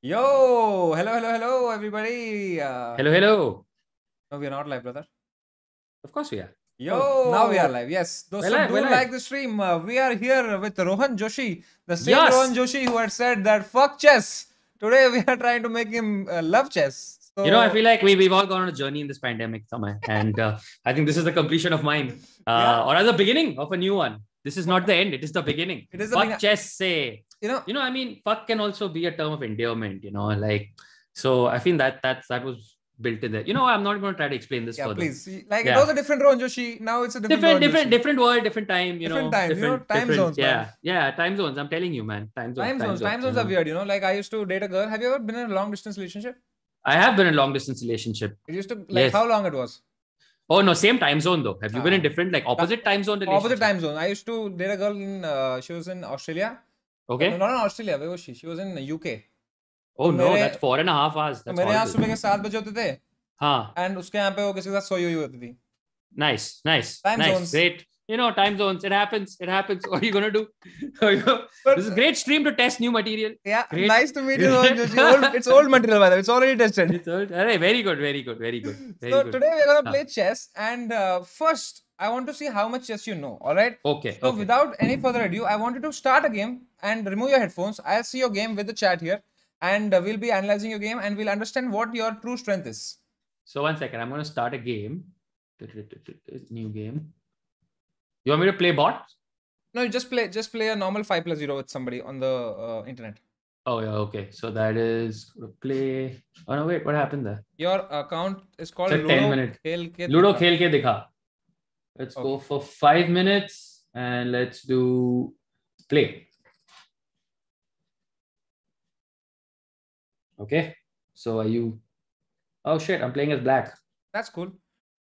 Yo, hello, hello, hello, everybody. Uh, hello, hello. No, we are not live, brother. Of course we are. Yo, oh, now we are live. Yes, those who do like the stream, uh, we are here with Rohan Joshi, the same yes. Rohan Joshi who had said that fuck chess. Today we are trying to make him uh, love chess. So... You know, I feel like we, we've all gone on a journey in this pandemic somewhere. and uh, I think this is the completion of mine, uh, yeah. or as the beginning of a new one. This is not the end, it is the beginning. It is fuck chess, say you know you know i mean fuck can also be a term of endearment you know like so i think that that's that was built in there you know i'm not going to try to explain this yeah, further please like yeah. it was a different Ron Joshi now it's a different different different, different, world different time you different know time, different you know, time zones yeah man. yeah time zones i'm telling you man time zones time, time zones, time zones are weird you know like i used to date a girl have you ever been in a long distance relationship i have been in a long distance relationship it used to like yes. how long it was Oh no, same time zone though. Have you been in ah. different like opposite ah, time zone? Opposite time zone. I used to date a girl in uh, she was in Australia okay not in australia where was she she was in the uk oh so no mere, that's four and a half hours that's मेरे यहाँ सुबह के सात बजे होते थे हाँ and उसके यहाँ पे वो किसी के साथ सोई हुई होती थी nice nice time nice zones. great you know time zones it happens it happens what are you gonna do but, this is great stream to test new material yeah great. nice to meet you old, it's old material by the way it's already tested it's old. All right, very good very good very good very so good. today we're gonna play ah. chess and uh, first I want to see how much chess you know. All right. Okay. So okay. without any further ado, I wanted to start a game and remove your headphones. I'll see your game with the chat here, and we'll be analyzing your game and we'll understand what your true strength is. So one second, I'm going to start a game. New game. You want me to play bot? No, just play just play a normal five plus zero with somebody on the uh, internet. Oh yeah, okay. So that is play. Oh no, wait, what happened there? Your account is called Sir, Ludo 10 minute. Khel ke Ludo Khel ke Dikha. Let's okay. go for five minutes and let's do play. Okay. So are you? Oh shit! I'm playing as black. That's cool.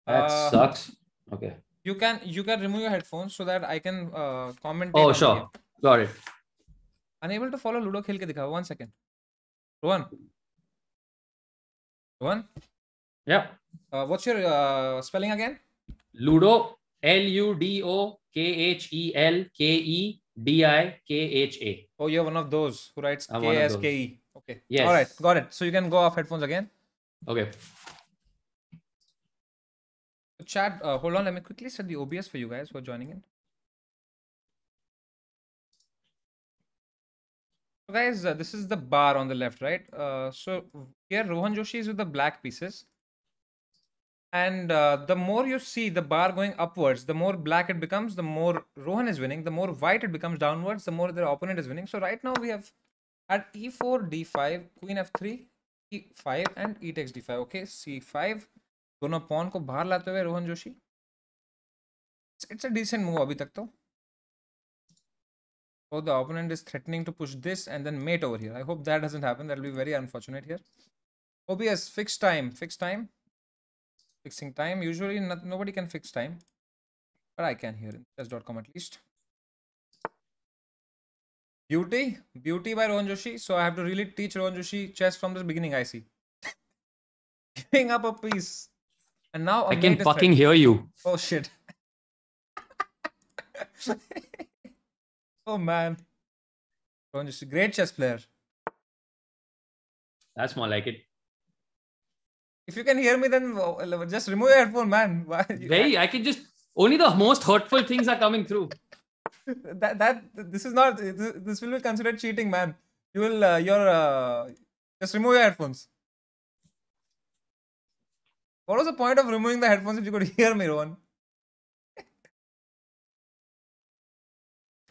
That uh, sucks. Okay. You can you can remove your headphones so that I can uh, comment. Oh sure. Got it. Unable to follow Ludo खेल के One second. Rohan. Rohan. Yeah. Uh, what's your uh, spelling again? Ludo L U D O K H E L K E D I K H A. Oh, you're one of those who writes K S K E. Okay. Yes. All right. Got it. So you can go off headphones again. Okay. Chat, uh, hold on. Let me quickly set the OBS for you guys who are joining in. So guys, uh, this is the bar on the left, right? Uh, so here Rohan Joshi is with the black pieces. And uh, the more you see the bar going upwards, the more black it becomes, the more Rohan is winning, the more white it becomes downwards, the more their opponent is winning. So right now we have at e4, d5, queen f3, e5 and e takes d5. Okay, c5. दोनों pawn को बाहर लाते हुए Rohan Joshi It's a decent move. अभी तक तो So the opponent is threatening to push this and then mate over here. I hope that doesn't happen. That'll be very unfortunate here. OBS, fixed time, fixed time fixing time usually not, nobody can fix time but i can here in chess.com at least beauty beauty by rohan joshi so i have to really teach rohan joshi chess from the beginning i see giving up a piece and now i can fucking threat. hear you oh shit oh man rohan joshi great chess player that's more like it if you can hear me, then oh, just remove your headphone, man. Hey, I can just. Only the most hurtful things are coming through. that that this is not. This, will be considered cheating, man. You will. Uh, your uh, just remove your headphones. What was the point of removing the headphones if you could hear me, Rowan?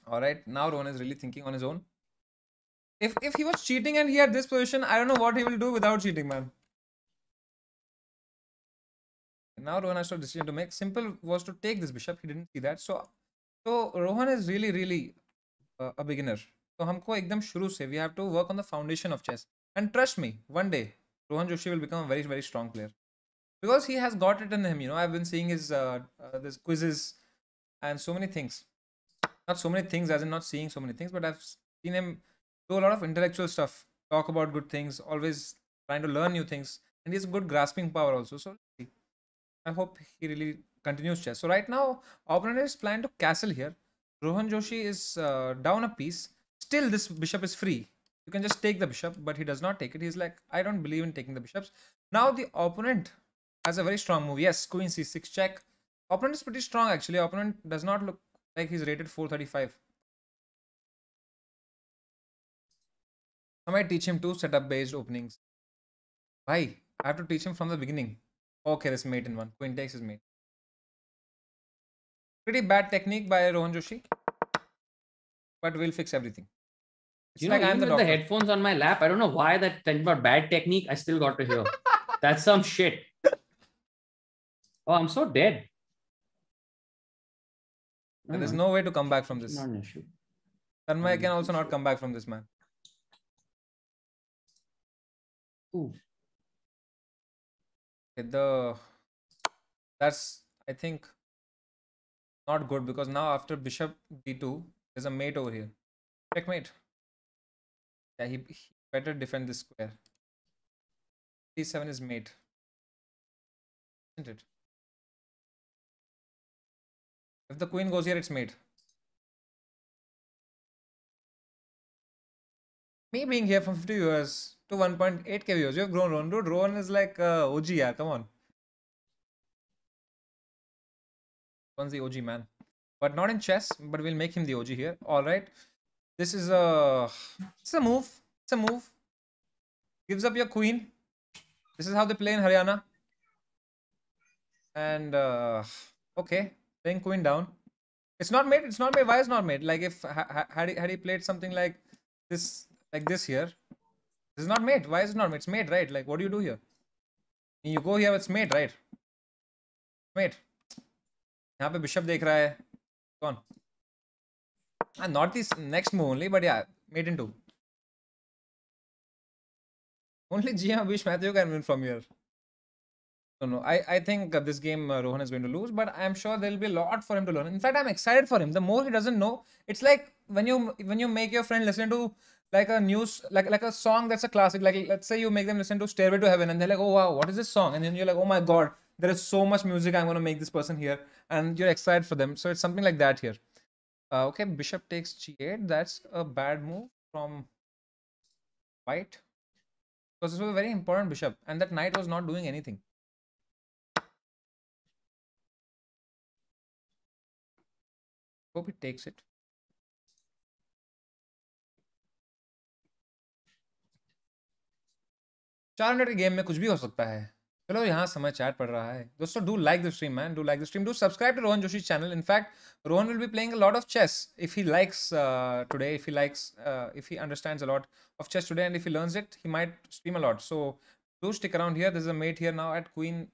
All right, now Rowan is really thinking on his own. If if he was cheating and he had this position, I don't know what he will do without cheating, man. Now Rohan has a decision to make. Simple was to take this bishop. He didn't see that. So, so Rohan is really, really uh, a beginner. So हमको एकदम शुरू से we have to work on the foundation of chess. And trust me, one day Rohan Joshi will become a very, very strong player because he has got it in him. You know, I've been seeing his uh, uh quizzes and so many things. Not so many things, as in not seeing so many things, but I've seen him do a lot of intellectual stuff, talk about good things, always trying to learn new things, and he has good grasping power also. So I hope he really continues chess. So right now, opponent is planning to castle here. Rohan Joshi is uh, down a piece. Still, this bishop is free. You can just take the bishop, but he does not take it. He's like, I don't believe in taking the bishops. Now the opponent has a very strong move. Yes, queen c6 check. Opponent is pretty strong actually. Opponent does not look like he's rated 435. I might teach him to set up based openings. Why? I have to teach him from the beginning. Okay, this mate in one. Queen takes his mate. Pretty bad technique by Rohan Joshi. But we'll fix everything. It's you like know, I'm the, with the headphones on my lap, I don't know why that thing about bad technique I still got to hear. That's some shit. Oh, I'm so dead. No, there's hmm. no way to come back from this. Not an issue. Tanmay can also not come back from this, man. Ooh the that's I think not good because now after bishop d2 there's a mate over here checkmate yeah he, he better defend this square d7 is mate isn't it if the queen goes here it's mate me being here from 50 years to 1.8k viewers, you've grown, Rowan. Dude, Rowan is like uh, OG, yeah, come on. One's the OG man. But not in chess, but we'll make him the OG here. Alright. This is a... It's a move. It's a move. Gives up your queen. This is how they play in Haryana. And, uh, okay. Playing queen down. It's not made. It's not made. Why is not made? Like, if had he, had he played something like this like this here. This is not mate. Why is it not mate? It's mate, right? Like, what do you do here? You go here, it's mate, right? Mate. Here, bishop देख रहा है कौन and not this next move only but yeah mate in two only GM wish Matthew can win from here no no I, I think uh, this game uh, Rohan is going to lose but I'm sure there will be a lot for him to learn in fact I'm excited for him the more he doesn't know it's like when you when you make your friend listen to like a news like like a song that's a classic like let's say you make them listen to stairway to heaven and they're like oh wow what is this song and then you're like oh my god there is so much music i'm going to make this person hear and you're excited for them so it's something like that here uh, okay bishop takes g8 that's a bad move from white because this was a very important bishop and that knight was not doing anything hope it takes it चार minute के game में कुछ भी हो सकता है चलो यहाँ समय चैट पड़ रहा है दोस्तों do like the stream man do like the stream do subscribe to Rohan Joshi channel in fact Rohan will be playing a lot of chess if he likes today if he likes if he understands a lot of chess today and if he learns it he might stream a lot so do stick around here this is a mate here now at queen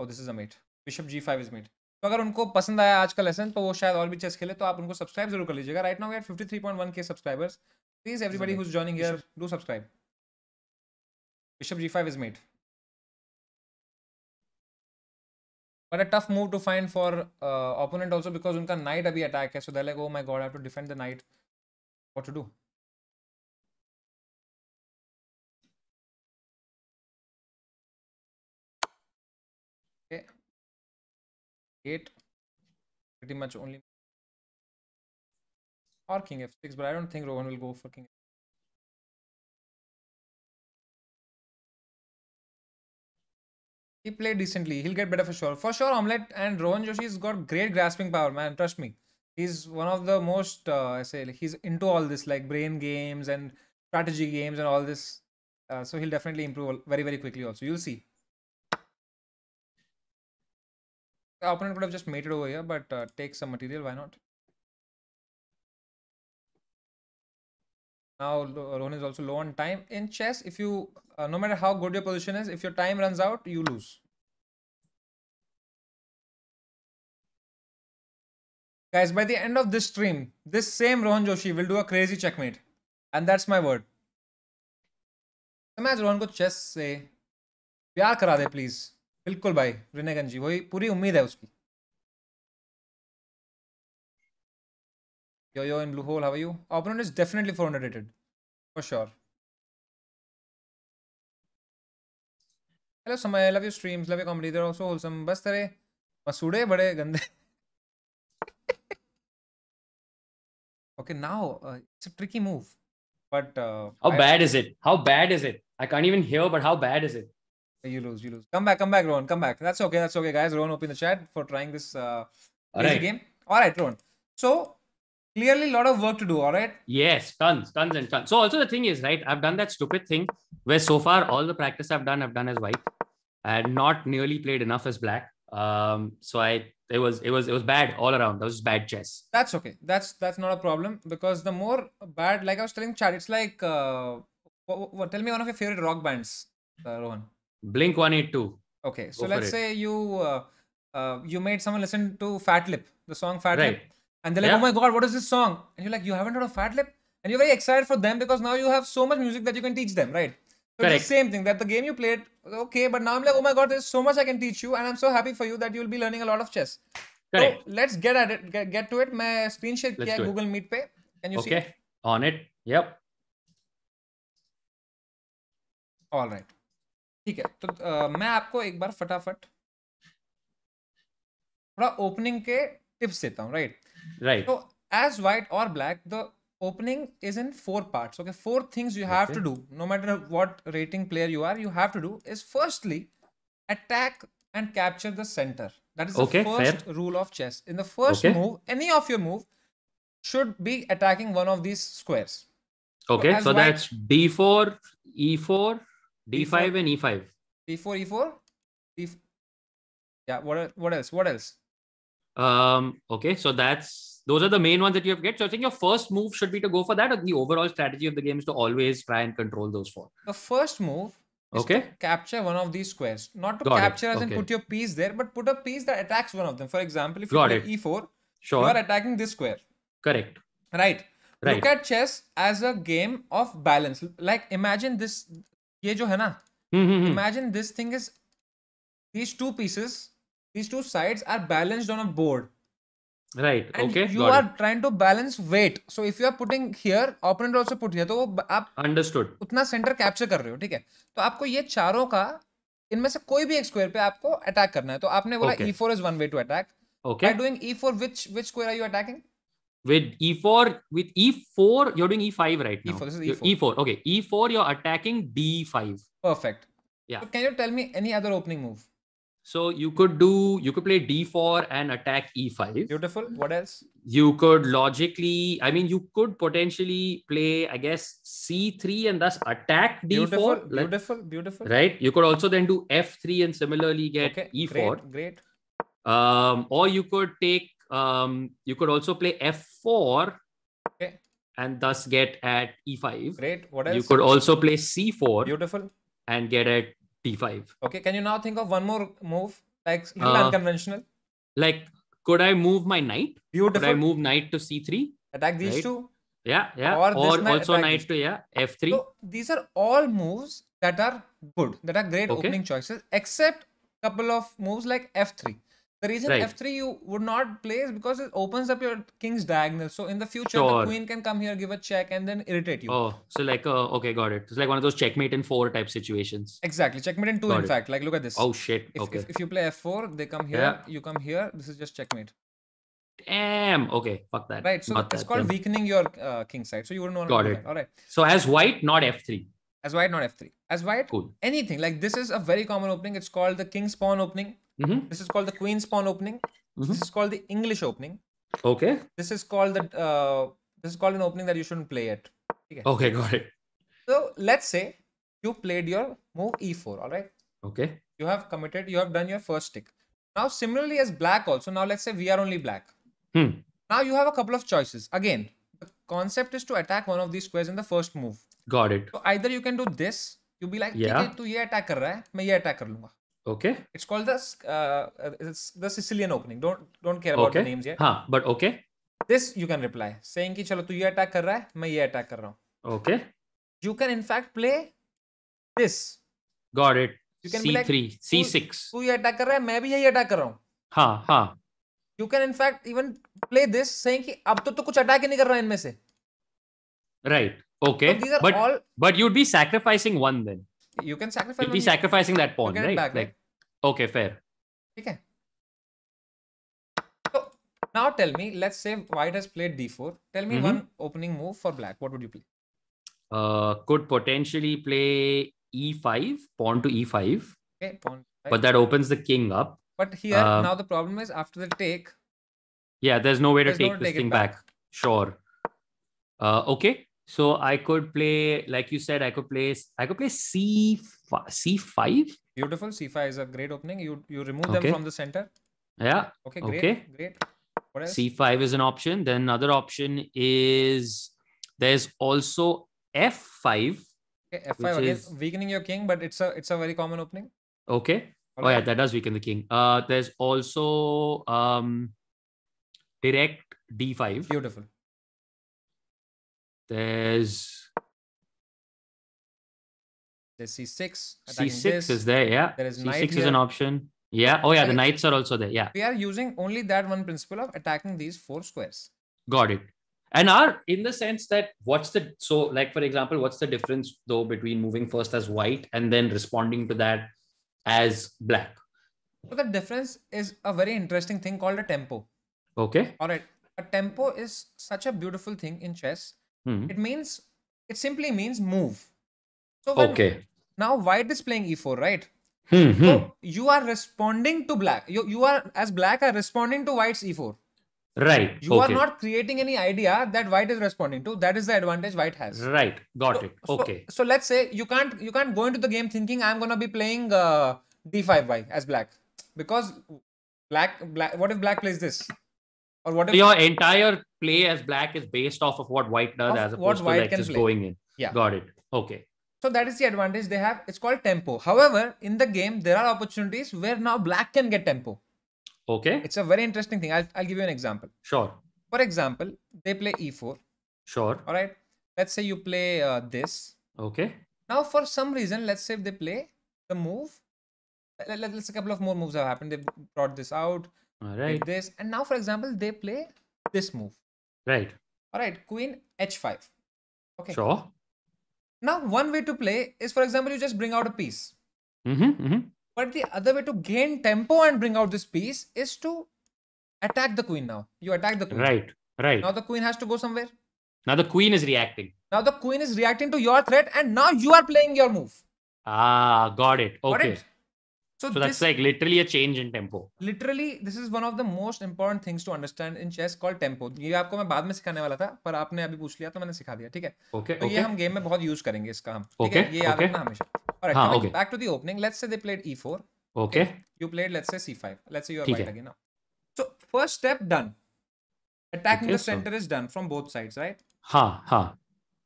oh this is a met bishop G five is mate तो अगर उनको पसंद आया आज का lesson तो वो शायद और भी चेस खेले तो आप उनको सब्सक्राइब जरूर कर लीजिएगा right now at fifty three point one K subscribers Please, everybody who's joining here, do subscribe. Bishop g5 is mate. But a tough move to find for uh, opponent also because unka knight abhi attack hai. So they're like, oh my god, I have to defend the knight. What to do? Okay. 8. Pretty much only or king f6, but I don't think Rowan will go for king He played decently. He'll get better for sure. For sure, Omelette and Rohan Joshi's got great grasping power, man. Trust me. He's one of the most, uh, I say, like, he's into all this, like brain games and strategy games and all this. Uh, so he'll definitely improve very, very quickly also. You'll see. The opponent could have just mated over here, but uh, take some material. Why not? now Rohan is also low on time in chess if you uh, no matter how good your position is if your time runs out you lose guys by the end of this stream this same Rohan Joshi will do a crazy checkmate and that's my word मैं rohan ko chess se pyar kara de please bilkul bhai rinegan ji wohi puri ummeed hai uski Yo yo in blue hole, how are you? Opponent is definitely 400 rated. For sure. Hello Samaya, love your streams, love your comedy. They're also wholesome. Bas masude bade gande. okay, now uh, it's a tricky move. But uh, how I bad is it? How bad is it? I can't even hear, but how bad is it? You lose, you lose. Come back, come back, Rowan. Come back. That's okay, that's okay, guys. Rowan, open the chat for trying this uh, All right. game. All right, Rowan. So clearly a lot of work to do all right yes tons tons and tons so also the thing is right i've done that stupid thing where so far all the practice i've done i've done as white i had not nearly played enough as black um so i it was it was it was bad all around that was bad chess that's okay that's that's not a problem because the more bad like i was telling chad it's like uh what, what, tell me one of your favorite rock bands uh, rohan blink 182 okay so Go let's say you uh, uh, you made someone listen to fat lip the song fat right. lip and they're like, yeah. "Oh my god, what is this song?" And you're like, "You haven't heard of Fat Lip," and you're very excited for them because now you have so much music that you can teach them, right? So Correct. it's the same thing that the game you played, okay, but now I'm like, "Oh my god, there's so much I can teach you," and I'm so happy for you that you'll be learning a lot of chess. Correct. So let's get at it. Get, get to it. My screen share Google Meet पे. Can you okay. see? Okay. On it. Yep. All right. ठीक है तो मैं आपको एक बार फटाफट थोड़ा opening के टिप्स देता हूँ right Right. So as white or black, the opening is in four parts. Okay, four things you have okay. to do, no matter what rating player you are, you have to do is firstly attack and capture the center. That is okay, the first fair. rule of chess. In the first okay. move, any of your move should be attacking one of these squares. Okay, so, so white, that's d4, e4, d5, d4, and e5. d4, e4, d4. Yeah, what, what else? What else? Um, okay, so that's those are the main ones that you have get. So I think your first move should be to go for that. Or the overall strategy of the game is to always try and control those four. The first move okay capture one of these squares not to Got capture it. as okay. in put your piece there but put a piece that attacks one of them for example if you play e4 sure. you are attacking this square correct right right look at chess as a game of balance like imagine this ye hmm, hmm, hmm. imagine this thing is these two pieces these two sides are balanced on a board right and okay you are it. trying to balance weight so if you are putting here opponent also put here तो aap understood utna center capture kar rahe ho theek hai to aapko ye charon ka inme se koi bhi ek square pe aapko attack karna hai to aapne bola okay. e4 is one way to attack okay by doing e4 which which square are you attacking with e4 with e4 you're doing e5 right now e4 e4, E4 okay e4 you're attacking d5 perfect yeah so can you tell me any other opening move So you could do you could play d4 and attack e5. Beautiful. What else? You could logically, I mean, you could potentially play, I guess, c3 and thus attack d4. Beautiful, beautiful, beautiful. Right. You could also then do f3 and similarly get okay, e4. Great. great. Um, or you could take um, you could also play f4 okay. and thus get at e5. Great. What else? You could also play c4. Beautiful. And get at d5 okay can you now think of one more move like uh, unconventional like could i move my knight Beautiful. could i move knight to c3 attack these right? two yeah yeah or, or also knight to yeah f3 so these are all moves that are good that are great okay. opening choices except couple of moves like f3 the reason right. f3 you would not play is because it opens up your king's diagonal. So in the future, sure. the queen can come here, give a check, and then irritate you. Oh, so like, uh, okay, got it. It's like one of those checkmate in four type situations. Exactly. Checkmate in two, got in it. fact. Like, look at this. Oh, shit. If, okay. If, if you play f4, they come here, yeah. you come here. This is just checkmate. Damn. Okay. Fuck that. Right. So not it's that, called damn. weakening your uh, king side. So you wouldn't want got to do it. That. All right. So as white, not f3. As white, not f3. As white, cool. anything. Like, this is a very common opening. It's called the king's pawn opening Mm-hmm. This is called the Queen's pawn opening. Mm-hmm. This is called the English opening. Okay. This is called the uh, this is called an opening that you shouldn't play it. Okay. okay, got it. So let's say you played your move e4. All right. Okay. You have committed. You have done your first stick. Now similarly as black also. Now let's say we are only black. Hmm. Now you have a couple of choices. Again, the concept is to attack one of these squares in the first move. Got it. So either you can do this. You be like, yeah. तू ये attack कर रहा है मैं ये attack कर लूंगा Okay. It's called the uh, it's the Sicilian opening. Don't don't care about okay. the names yet. हाँ, but okay. This you can reply saying कि चलो तू ये attack कर रहा है, मैं ये attack कर रहा हूँ. Okay. You can in fact play this. Got it. You can C3, like, C6. तू ये attack कर रहा है, मैं भी यही attack कर रहा हूँ. हाँ हाँ. You can in fact even play this saying कि अब तो तो कुछ attack ही नहीं कर रहा है इनमें से. Right. Okay. So but all... but you'd be sacrificing one then. you can sacrifice. You'll be sacrificing that pawn, right? Back, like, right? okay, fair. Okay. So now tell me, let's say white has played d4. Tell me mm-hmm. one opening move for black. What would you play? Uh, could potentially play e5, pawn to e5. Okay, pawn. Right? But that opens the king up. But here uh, now the problem is after the take. Yeah, there's no way to take no this take thing back. back. Sure. Uh, okay, so I could play, like you said, I could play, I could play C C five. Beautiful. C five is a great opening. You you remove okay. them from the center. Yeah. Okay. Great. Okay. Great. C five is an option. Then another option is there's also F five. Okay, F five is weakening your king, but it's a it's a very common opening. Okay. oh yeah, that does weaken the king. Uh, there's also um, direct D five. Beautiful. There's there's C6. C6 this. is there, yeah. There is C6 is here. an option. Yeah. Oh, yeah. the knights are also there. Yeah. We are using only that one principle of attacking these four squares. Got it. And are in the sense that what's the so like for example, what's the difference though between moving first as white and then responding to that as black? So the difference is a very interesting thing called a tempo. Okay. All right. A tempo is such a beautiful thing in chess Hmm. It means it simply means move. So when, okay. Now white is playing e4, right? Hmm, hmm. So you are responding to black. You you are as black are responding to white's e4. Right. You okay. are not creating any idea that white is responding to. That is the advantage white has. Right. Got so, it. Okay. So, so, let's say you can't you can't go into the game thinking I'm gonna be playing uh, d5y as black because black black. What if black plays this? or whatever. So your entire play as black is based off of what white does, as opposed to like just play. going in. Yeah, got it. Okay. So that is the advantage they have. It's called tempo. However, in the game, there are opportunities where now black can get tempo. Okay. It's a very interesting thing. I'll, I'll give you an example. Sure. For example, they play e4. Sure. All right. Let's say you play uh, this. Okay. Now, for some reason, let's say if they play the move, let, us let, a couple of more moves have happened. They brought this out. All right. this. And now, for example, they play this move. Right. All right. Queen h5. Okay. Sure. Now, one way to play is, for example, you just bring out a piece. Mm-hmm, mm-hmm. But the other way to gain tempo and bring out this piece is to attack the queen now. You attack the queen. Right. Right. Now the queen has to go somewhere. Now the queen is reacting. Now the queen is reacting to your threat, and now you are playing your move. Ah, got it. Okay. Got it? So, so that's this, like literally a change in tempo. Literally, this is one of the most important things to understand in chess called tempo. ये आपको मैं बाद में सिखाने वाला था पर आपने अभी पूछ लिया तो मैंने सिखा दिया ठीक है okay, तो okay. ये हम game में बहुत use करेंगे इसका हम ठीक okay, है ये याद okay. रखना हमेशा All right. हाँ, okay. Back to the opening. Let's say they played e4 okay you played let's say c5 let's say you are white again now so first step done attacking okay, the center so. is done from both sides right हाँ हाँ.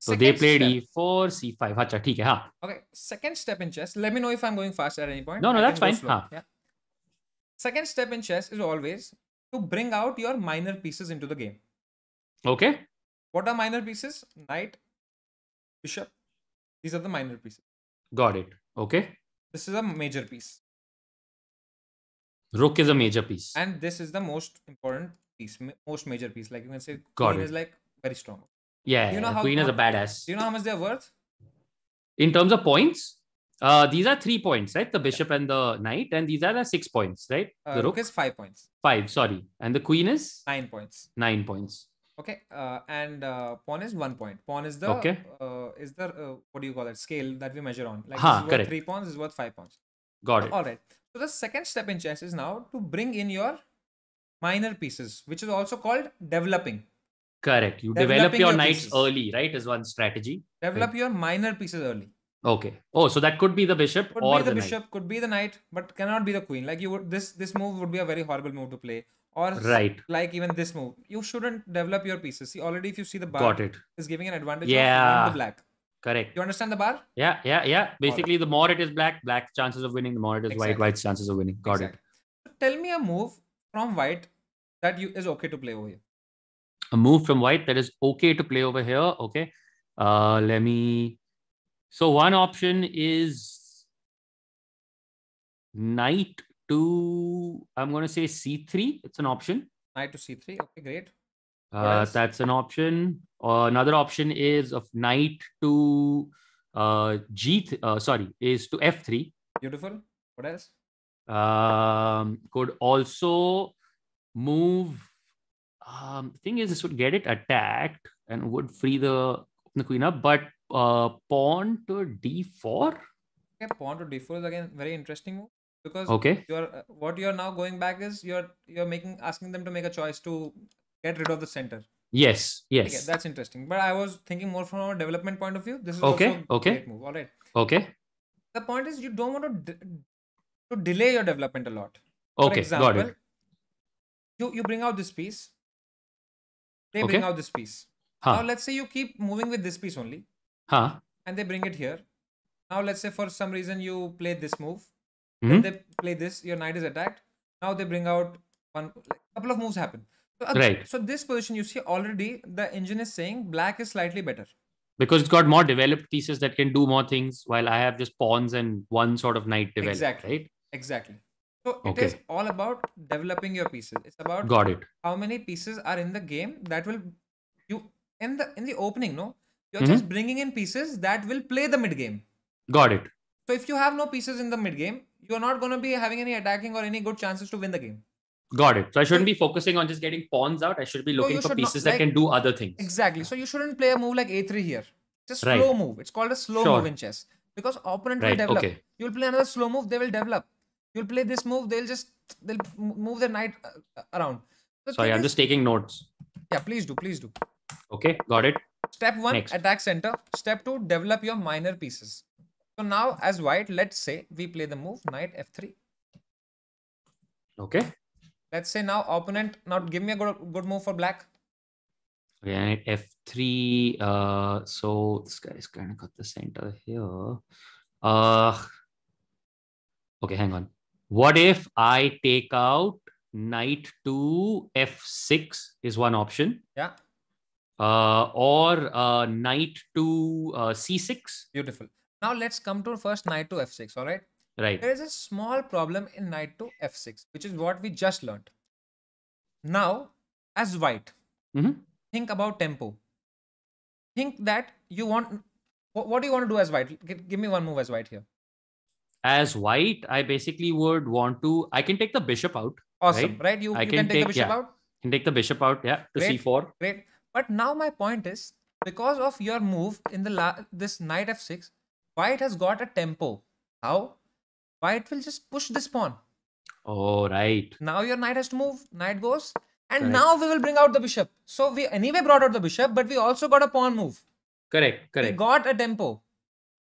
So they played step. e4, c5. Hacha, hai, ha. Okay, second step in chess. Let me know if I'm going fast at any point. No, no, I that's fine. Yeah. Second step in chess is always to bring out your minor pieces into the game. Okay. What are minor pieces? Knight, bishop. These are the minor pieces. Got it. Okay. This is a major piece. Rook is a major piece. And this is the most important piece, most major piece. Like you can say, Got queen it. is like very strong. Yeah, you know how, Queen is a badass. Do you know how much they're worth? In terms of points, uh, these are three points, right? The bishop yeah. and the knight, and these are the six points, right? Uh, the rook, rook is five points. Five, sorry, and the queen is nine points. Nine points. Okay, uh, and uh, pawn is one point. Pawn is the okay. Uh, is the uh, what do you call it? Scale that we measure on. Like ha, correct. three pawns is worth five pawns. Got it. All right. So the second step in chess is now to bring in your minor pieces, which is also called developing. Correct. You develop your, your knights pieces. early, right? Is one strategy. Develop right. your minor pieces early. Okay. Oh, so that could be the bishop could or the, the, bishop, knight. could be the knight, but cannot be the queen. Like you would this this move would be a very horrible move to play. Or right. like even this move. You shouldn't develop your pieces. See, already if you see the bar Got it. is giving an advantage yeah. the black. Correct. You understand the bar? Yeah, yeah, yeah. Basically, right. the more it is black, black chances of winning, the more it is exactly. white, white chances of winning. Got exactly. it. Tell me a move from white that you is okay to play over here a move from white that is okay to play over here. Okay. Uh, let me. So one option is knight to, I'm going to say c3. It's an option. Knight to c3. Okay, great. Uh, yes. That's an option. Uh, another option is of knight to uh, g. uh, sorry, is to f3. Beautiful. What else? Um, could also move um, thing is, this would get it attacked and would free the, the queen up, but uh, pawn to d4. Okay, pawn to d4 is again very interesting because okay, you're uh, what you're now going back is you're you're making asking them to make a choice to get rid of the center. Yes, yes, okay, that's interesting. But I was thinking more from a development point of view. This is okay, okay, move. All right, okay. The point is, you don't want to de- to delay your development a lot. For okay, example, got it. You you bring out this piece they okay. bring out this piece. Huh. Now let's say you keep moving with this piece only. Huh. And they bring it here. Now let's say for some reason you play this move. Mm -hmm. they play this, your knight is attacked. Now they bring out one like, couple of moves happen. So, right. So this position you see already the engine is saying black is slightly better. Because it's got more developed pieces that can do more things while I have just pawns and one sort of knight developed. Exactly. Right? Exactly. So it okay. is all about developing your pieces. It's about got it. How many pieces are in the game that will you in the in the opening? No, you're mm-hmm. just bringing in pieces that will play the mid game. Got it. So if you have no pieces in the mid game, you're not going to be having any attacking or any good chances to win the game. Got it. So I shouldn't be focusing on just getting pawns out. I should be looking so for pieces not, like, that can do other things. Exactly. So you shouldn't play a move like a3 here. It's a slow right. move. It's called a slow sure. move in chess because opponent right. will develop. Okay. You'll play another slow move. They will develop you'll play this move they'll just they'll move their knight uh, around the sorry i'm is, just taking notes yeah please do please do okay got it step one Next. attack center step two develop your minor pieces so now as white let's say we play the move knight f3 okay let's say now opponent now give me a good, good move for black Okay, F3. Uh, so this guy is kind of got the center here. Uh, okay, hang on. What if I take out knight to f6 is one option. Yeah. Uh, or uh, knight to uh, c6. Beautiful. Now let's come to first knight to f6. All right. Right. There is a small problem in knight to f6, which is what we just learned. Now, as white, mm-hmm. think about tempo. Think that you want. What, do you want to do as white? give me one move as white here as white, I basically would want to. I can take the bishop out. Awesome, right? right? You, I you can, can, take, take the bishop yeah, out. Can take the bishop out. Yeah, to great, c4. Great. But now my point is because of your move in the la- this knight f6, white has got a tempo. How? White will just push this pawn. Oh right. Now your knight has to move. Knight goes, and right. now we will bring out the bishop. So we anyway brought out the bishop, but we also got a pawn move. Correct. Correct. We got a tempo.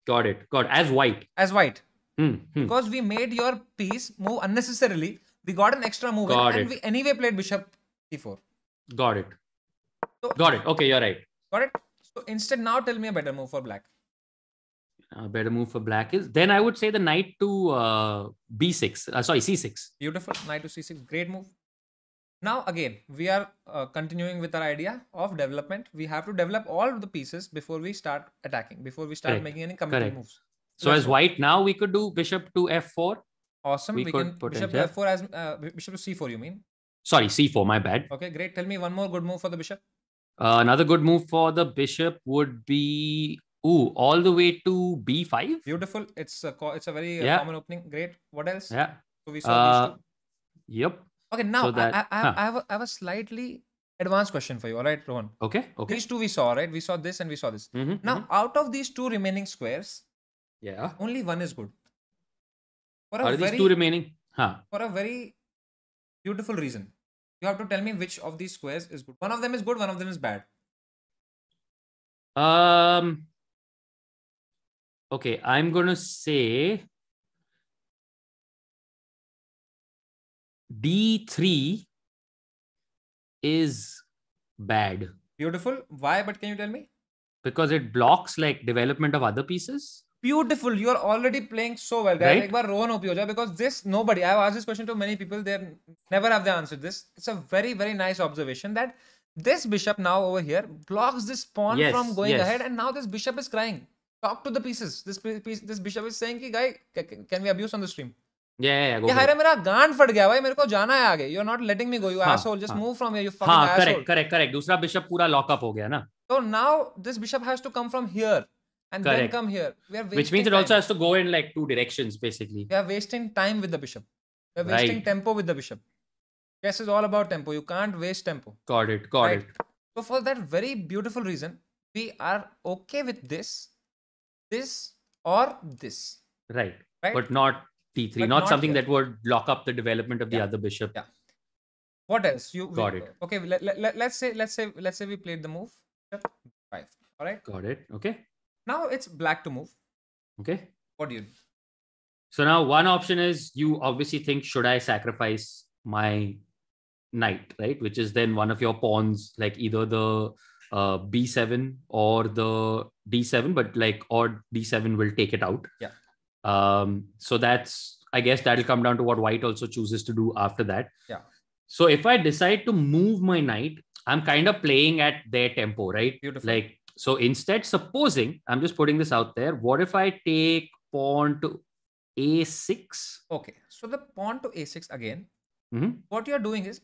Got it. Got it. as white. As white. Mm-hmm. Because we made your piece move unnecessarily. We got an extra move got and we anyway played bishop e4. Got it. So, got it. Okay, you're right. Got it. So instead, now tell me a better move for black. A better move for black is then I would say the knight to uh, b6. Uh, sorry, c6. Beautiful. Knight to c6. Great move. Now, again, we are uh, continuing with our idea of development. We have to develop all the pieces before we start attacking, before we start Correct. making any committed moves. So as white now, we could do bishop to f4. Awesome. We, we could can bishop f4 as uh, bishop to c4. You mean? Sorry, c4. My bad. Okay, great. Tell me one more good move for the bishop. Uh, another good move for the bishop would be ooh all the way to b5. Beautiful. It's a it's a very uh, yeah. common opening. Great. What else? Yeah. So we saw uh, these two. Yep. Okay. Now so that, I, I, huh. I, have a, I have a slightly advanced question for you. All right, Rohan. Okay. Okay. These two we saw, right? We saw this and we saw this. Mm -hmm, now, mm -hmm. out of these two remaining squares, yeah. Only one is good. For a Are these very, two remaining? Huh. For a very beautiful reason. You have to tell me which of these squares is good. One of them is good, one of them is bad. Um Okay, I'm going to say D3 is bad. Beautiful. Why? But can you tell me? Because it blocks like development of other pieces beautiful you are already playing so well guys right? ek baar rohan op because this nobody i have asked this question to many people they never have they answered this it's a very very nice observation that this bishop now over here blocks this pawn yes, from going yes. ahead and now this bishop is crying talk to the pieces this piece, this bishop is saying ki guy can we abuse on the stream yeah, yeah, yeah, मेरा गांड फट गया भाई मेरे को जाना है आगे you are not letting me go you asshole move from here. You fucking fucking asshole correct, correct, correct. Dusra bishop पूरा lock up ho gaya na? So now this bishop has to come from here and Correct. then come here. We are Which means it time. also has to go in like two directions, basically. We are wasting time with the bishop. We are wasting right. tempo with the bishop. Chess is all about tempo. You can't waste tempo. Got it. Got right? it. So for that very beautiful reason, we are okay with this, this, or this. Right. Right. But not T3, not, not, something here. that would lock up the development of yeah. the other bishop. Yeah. What else? You got we, it. Okay. Let, let, let's say let's say let's say we played the move. Five. All right. Got it. Okay. Now it's black to move. Okay. What do you do? So now one option is you obviously think, should I sacrifice my knight, right? Which is then one of your pawns, like either the uh, b7 or the d7, but like or d7 will take it out. Yeah. Um, so that's I guess that'll come down to what white also chooses to do after that. Yeah. So if I decide to move my knight, I'm kind of playing at their tempo, right? Beautiful. Like so instead, supposing I'm just putting this out there, what if I take pawn to a6? Okay. So the pawn to a6 again, mm-hmm. what you're doing is,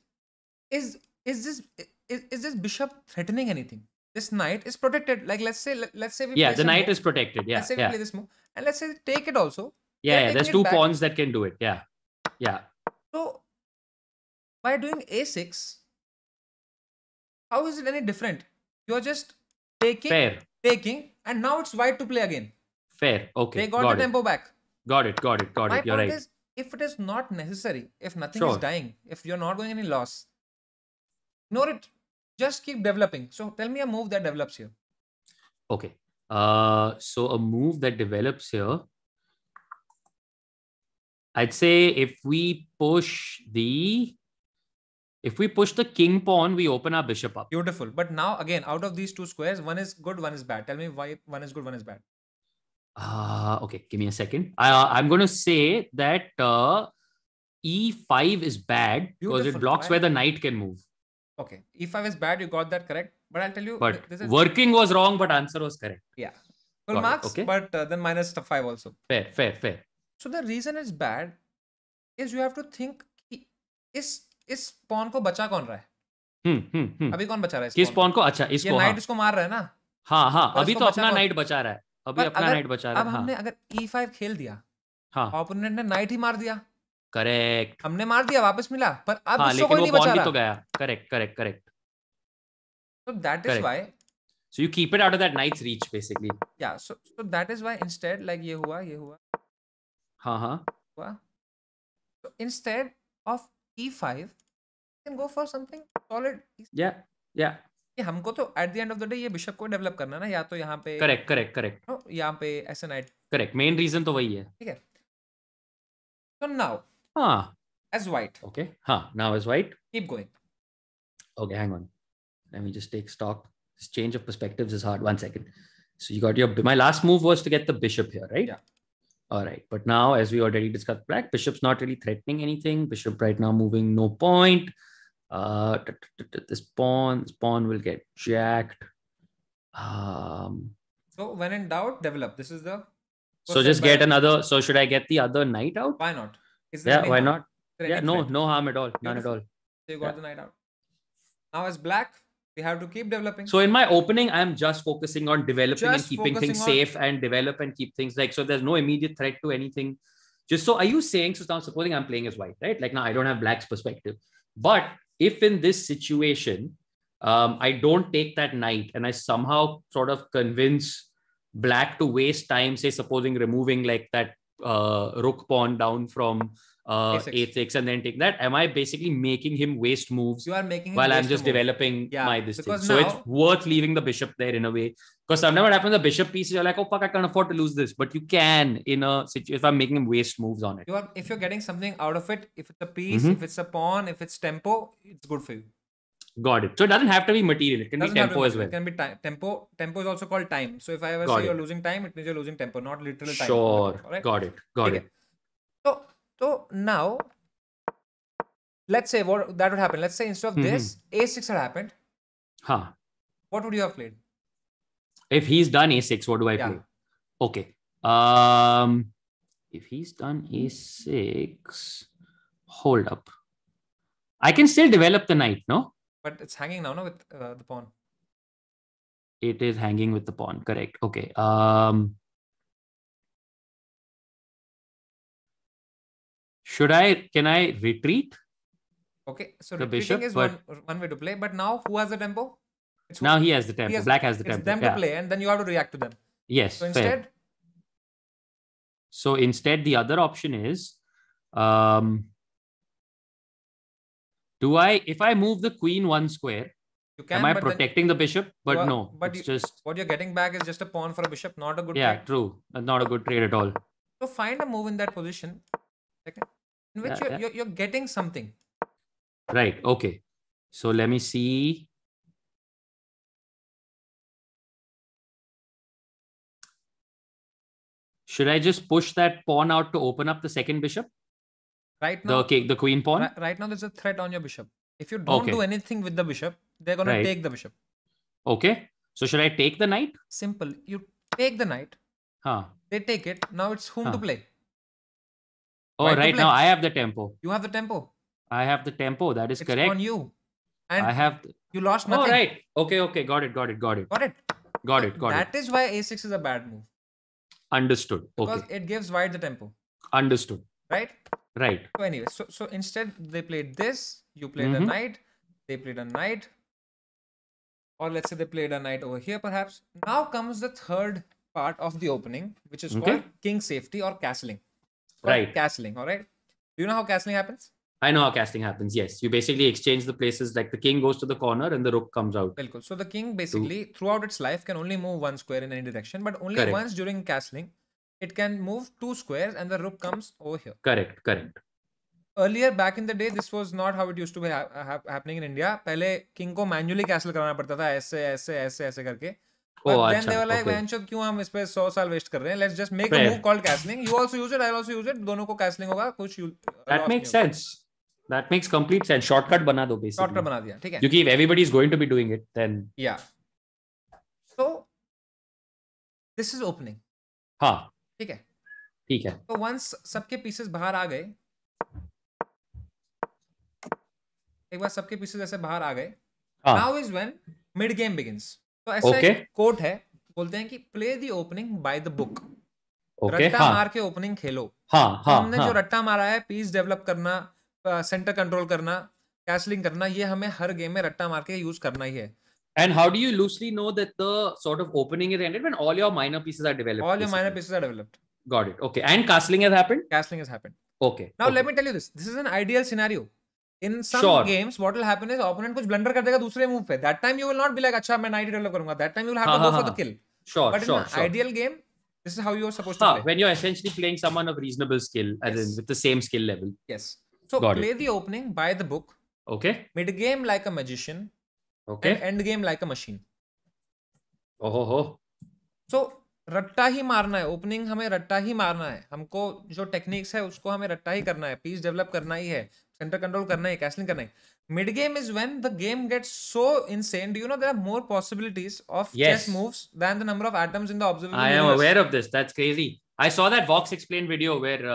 is is this is, is this bishop threatening anything? This knight is protected. Like let's say let, us say we yeah the knight move. is protected. Yeah. Let's say yeah. we play this move and let's say take it also. Yeah, yeah there's two back. pawns that can do it. Yeah, yeah. So by doing a6, how is it any different? You're just taking, Fair. taking, and now it's white to play again. Fair. Okay. They got, got the it. tempo back. Got it. Got it. Got My it. You're right. Is, if it is not necessary, if nothing sure. is dying, if you're not going any loss, ignore it. Just keep developing. So tell me a move that develops here. Okay. Uh, so a move that develops here. I'd say if we push the if we push the king pawn, we open our bishop up. Beautiful. But now again, out of these two squares, one is good, one is bad. Tell me why one is good, one is bad. Uh, okay, give me a second. Uh, I'm going to say that uh, e5 is bad because it blocks where the knight can move. Okay, e5 is bad. You got that correct. But I'll tell you, but this is... working was wrong, but answer was correct. Yeah, full got marks. Okay, but uh, then minus five also. Fair, fair, fair. So the reason it's bad is you have to think: is इस pawn को बचा कौन रहा है हुँ, हम्म, हुँ, हम्म, हम्म। अभी कौन बचा रहा है इस पॉन को अच्छा इसको नाइट इसको मार रहा है ना हाँ हाँ अभी तो अपना नाइट बचा रहा है अभी अपना नाइट बचा रहा है अब हाँ। हमने अगर ई e फाइव खेल दिया हाँ ने नाइट ही मार दिया करेक्ट हमने मार दिया वापस मिला पर अब हाँ, इसको कोई नहीं बचा रहा तो गया correct correct correct so that is why so you keep it out of that knight's reach basically yeah so so that is why why like ये हुआ ये हुआ हां हां हुआ so so of of e5 can go for something solid. Yeah, yeah. ये हमको तो at the end of the day ये बिशप को डेवलप करना है ना या तो यहाँ पे करेक्ट करेक्ट करेक्ट यहाँ पे ऐसे करेक्ट मेन रीजन तो वही है ठीक है तो नाउ हाँ एज वाइट ओके हाँ now as white keep going okay hang on let me just take stock change of perspectives is hard one second so you got your my last move was to get the bishop here right All right, but now as we already discussed black, bishop's not really threatening anything. Bishop right now moving no point. Uh, this pawn, this pawn will get jacked. Um, so when in doubt, develop. This is the. So just get another. So should I get the other knight out? Why not? yeah, why not? Yeah, no, threat? no harm at all. None at all. So you got yeah. the knight out. Now as black, we have to keep developing. So in my opening, I'm just focusing on developing just and keeping things on... safe and develop and keep things like so. There's no immediate threat to anything. Just so are you saying so now supposing I'm playing as white, right? Like now I don't have black's perspective. But if in this situation um, I don't take that night and I somehow sort of convince Black to waste time, say, supposing removing like that uh, rook pawn down from uh, a6. a6 and then take that? Am I basically making him waste moves? You are making while I'm just developing yeah, my this thing. Now, so it's worth leaving the bishop there in a way. Because sometimes what happens, the bishop piece you're like, oh fuck, I can't afford to lose this, but you can in a situation if I'm making him waste moves on it. You are if you're getting something out of it, if it's a piece, mm-hmm. if it's a pawn, if it's tempo, it's good for you. Got it. So it doesn't have to be material. It can doesn't be tempo as well. It can be time. Tempo. Tempo is also called time. So if I ever Got say it. you're losing time, it means you're losing tempo, not literal time. Sure. Right? Got it. Got okay. it. So so now, let's say what that would happen. Let's say instead of mm-hmm. this, a six had happened. Huh. What would you have played? If he's done a six, what do I yeah. play? Okay. Um, if he's done a six, hold up. I can still develop the knight, no? But it's hanging now, no, with uh, the pawn. It is hanging with the pawn. Correct. Okay. Um. Should I? Can I retreat? Okay, so the bishop is but... one, one way to play. But now, who has the tempo? It's now he has the tempo. has... Black has the tempo. It's them yeah. to play, and then you have to react to them. Yes. So instead. Fair. So instead, the other option is, um, do I if I move the queen one square, can, am I protecting then, the bishop? But no, but you, just what you're getting back is just a pawn for a bishop, not a good. Yeah, trade. true, not a good trade at all. So find a move in that position, okay, in which yeah, you're, yeah. you're, you're getting something. Right. Okay. So let me see. Should I just push that pawn out to open up the second bishop? Right now, the king, the queen pawn. Right, right now, there's a threat on your bishop. If you don't okay. do anything with the bishop, they're gonna right. take the bishop. Okay. So should I take the knight? Simple. You take the knight. Huh. They take it. Now it's whom huh. to play. Oh, right, right now I have the tempo. You have the tempo. I have the tempo. That is it's correct. On you. And I have. The... You lost nothing. Oh, right. Okay. Okay. Got it. Got it. Got it. Got it. Got it. Got that it. That is why a6 is a bad move. Understood. Because okay. it gives white the tempo. Understood. Right. Right. So anyway, so, so instead they played this, you played mm-hmm. a knight, they played a knight, or let's say they played a knight over here perhaps. Now comes the third part of the opening, which is okay. called king safety or castling. Right. Castling, all right? Do you know how castling happens? I know how casting happens. Yes, you basically exchange the places. Like the king goes to the corner and the rook comes out. So the king basically throughout its life can only move one square in any direction, but only Correct. once during castling. it can move two squares and the rook comes over here. Correct, correct. Earlier, back in the day, this was not how it used to be ha ha happening in India. pehle king ko manually castle karana padta tha aise aise aise aise karke oh acha then they were like, okay. kyun hum इस पे 100 saal waste kar rahe hain Let's just make Fair. a move called castling. You also use it, I'll also use it. dono ko castling hoga kuch That makes sense. That makes complete sense. Shortcut bana do basically. Shortcut bana diya theek hai kyunki if everybody is going to be doing it, then yeah. So this is opening. ha huh. ठीक है ठीक है तो once सबके pieces बाहर आ गए एक बार सबके पीसेस ऐसे बाहर आ गए now is when mid game begins तो ऐसा okay. कोट है बोलते हैं कि play the opening by the book रट्टा हाँ. मार के ओपनिंग खेलो हाँ, हाँ, हमने हाँ. जो रट्टा मारा है पीस डेवलप करना सेंटर कंट्रोल करना कैसलिंग करना ये हमें हर गेम में रट्टा मार के यूज करना ही है And how do you loosely know that the sort of opening is ended when all your minor pieces are developed? All your minor pieces are developed. Got it. Okay. And castling has happened? Castling has happened. Okay. Now okay. let me tell you this. This is an ideal scenario. In some sure. games, what will happen is opponent कुछ blunder कर देगा दूसरे move That time you will not be like, "Achha, main knight develop करूँगा. That time you will have to go for the kill. Sure. But sure, in an sure. ideal game, this is how you are supposed to play. When you're essentially playing someone of reasonable skill, yes. as in with the same skill level. Yes. So Got play it. the opening by the book. Okay. Mid game like a magician. okay and end game like a machine oh ho so रट्टा ही मारना है opening हमें रट्टा ही मारना है हमको जो techniques है उसको हमें रट्टा ही करना है पीस डेवलप करना ही है सेंटर कंट्रोल करना है कैसलिंग करना है mid game is when the game gets so insane do you know there are more possibilities of chess moves than the number of atoms in the observable I am aware of this that's crazy I saw that Vox explain video where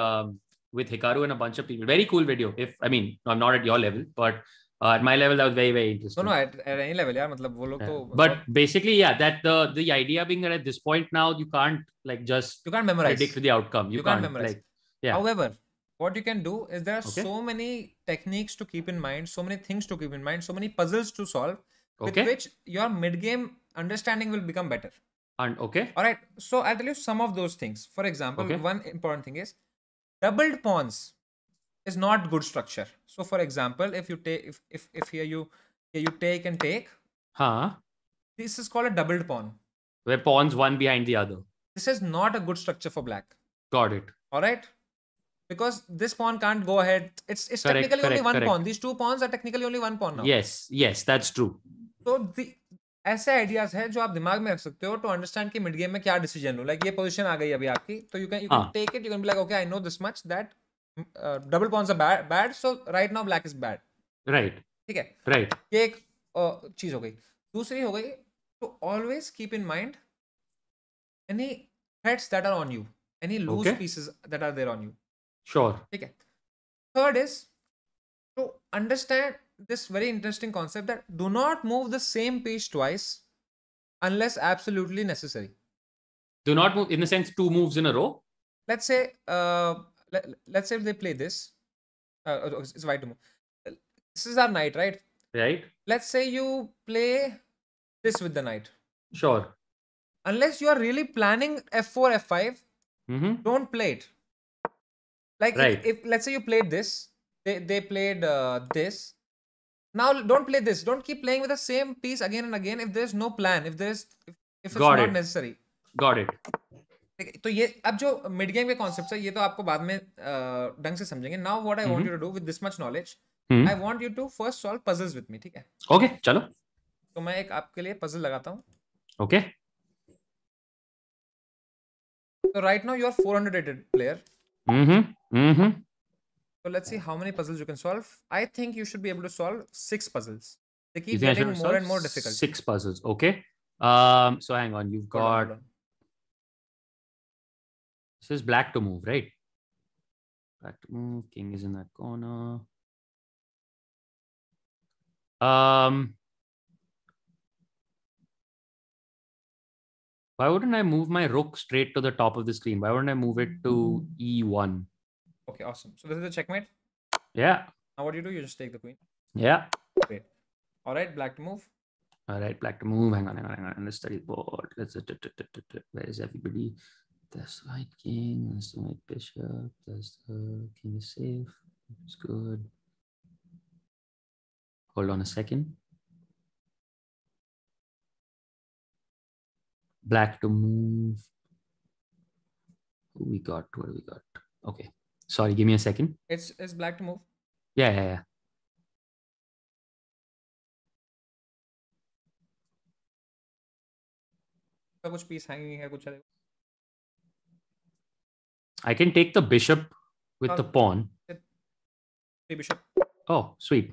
with Hikaru and a bunch of people very cool video if I mean I am not at your level but Uh, at my level that was very very interesting no no at, at any level yeah matlab, wo log yeah. To, but basically yeah that the the idea being that at this point now you can't like just you can't memorize predict the outcome you, you can't, can't, memorize like, yeah however what you can do is there are okay. so many techniques to keep in mind so many things to keep in mind so many puzzles to solve okay. with which your mid game understanding will become better and okay all right so i'll tell you some of those things for example okay. one important thing is doubled pawns is not good structure. So for example, if you take if if, if here you here you take and take. Huh. This is called a doubled pawn. Where pawns one behind the other. This is not a good structure for black. Got it. all right Because this pawn can't go ahead. It's it's correct, technically correct, only one correct. pawn. These two pawns are technically only one pawn now. Yes, yes, that's true. So the ऐसे ideas है जो आप दिमाग में रख सकते हो to understand कि मिड गेम में क्या डिसीजन लो लाइक ये पोजीशन आ गई अभी आपकी तो you can you can take it you can be like okay I know this much that uh, double pawns are bad bad so right now black is bad right ठीक है right right. ये एक uh, चीज हो गई दूसरी हो गई to always keep in mind any threats that are on you any loose pieces that are there on you sure ठीक है third is to understand this very interesting concept that do not move the same page twice unless absolutely necessary. Do not move in the sense two moves in a row. Let's say uh, let, us say they play this. Uh, oh, oh, it's white to move. This is our knight, right? Right. Let's say you play this with the knight. Sure. Unless you are really planning f4, f5, mm-hmm. don't play it. Like right. if, if, let's say you played this, they they played uh, this. Now don't play this. Don't keep playing with the same piece again and again if there's no plan. If there's if, if it's Got not it. necessary. Got it. तो ये अब जो mid game के concept है ये तो आपको बाद में ढंग से समझेंगे now what I want you to do with this much knowledge I want you to first solve puzzles with me ठीक है ओके okay, चलो तो मैं एक आपके लिए पजल लगाता हूँ ओके तो right now you are 400 rated player hmm hmm So let's see how many puzzles you can solve. I think you should be able to solve six puzzles. They keep getting more and more difficult. Six puzzles, okay. Um, so hang on, you've got hold on, hold on. So it's black to move, right? Black to move. King is in that corner. Um, why wouldn't I move my rook straight to the top of the screen? Why wouldn't I move it to e1? Okay, awesome. So this is a checkmate. Yeah. Now what do you do? You just take the queen. Yeah. Wait. All right, black to move. All right, black to move. Hang on, hang on, hang on. Let's study board. Let's. Where is everybody? That's the white king, that's the white bishop, that's the uh, king is safe, it's good. Hold on a second. Black to move. We got, what we got? Okay, sorry, give me a second. It's, it's black to move. Yeah, yeah, yeah. कुछ piece hanging है कुछ अलग I can take the bishop with uh, the pawn. Three bishop. Oh, sweet.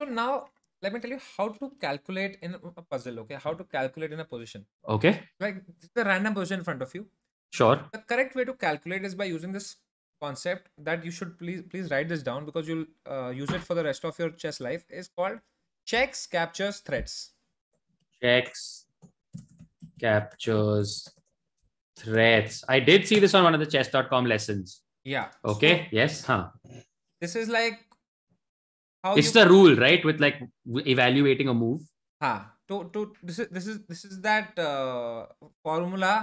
So now let me tell you how to calculate in a puzzle, okay? How to calculate in a position. Okay. Like the random position in front of you. Sure. The correct way to calculate is by using this concept that you should please please write this down because you'll uh, use it for the rest of your chess life is called checks captures threats checks captures threats. I did see this on one of the chess.com lessons. Yeah. Okay. So yes. Huh. This is like how it's you... the rule, right? With like evaluating a move. Huh. To, to this is this is this is that uh, formula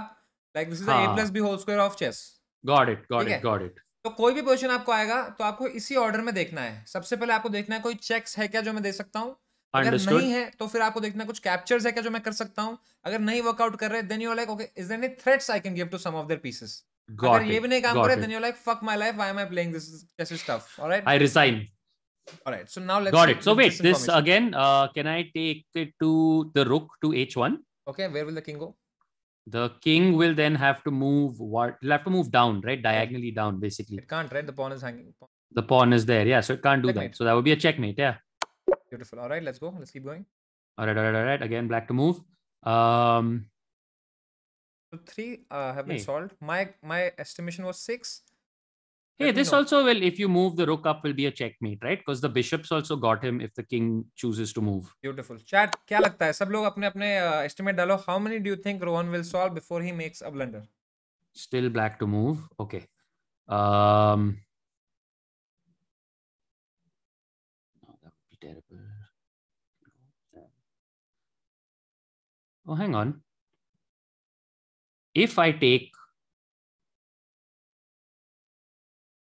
like this is हाँ. a plus b whole square of chess. Got it. Got it. Got it. तो कोई भी position आपको आएगा तो आपको इसी order में देखना है सबसे पहले आपको देखना है कोई चेक्स है क्या जो मैं दे सकता हूँ Understood. अगर नहीं है तो फिर आपको देखना कुछ कैप्चर्स है क्या जो मैं कर सकता हूँ अगर नहीं वर्कआउट कर रहे then you like okay is there any threats I can give to some of their pieces अगर it, ये भी नहीं काम करे then you like fuck my life why am I playing this this stuff alright I resign alright so now let's got it so wait this again can I take it to the rook to h1 okay where will the king go the king will then have to move what will have to move down right diagonally down basically it can't right the pawn is hanging the pawn is there yeah so it can't do checkmate. that so that would be a checkmate yeah Beautiful. All right, let's go. Let's keep going. All right, all right, all right. Again, black to move. Um, so three uh, have been solved. My my estimation was six. Hey, Let this also will, if you move the rook up, will be a checkmate, right? Because the bishops also got him if the king chooses to move. Beautiful. Chat, क्या लगता है? सब लोग अपने अपने uh, estimate How many do you think Rohan will solve before he makes a blunder? Still black to move. Okay. Um, terrible. Oh, hang on. If I take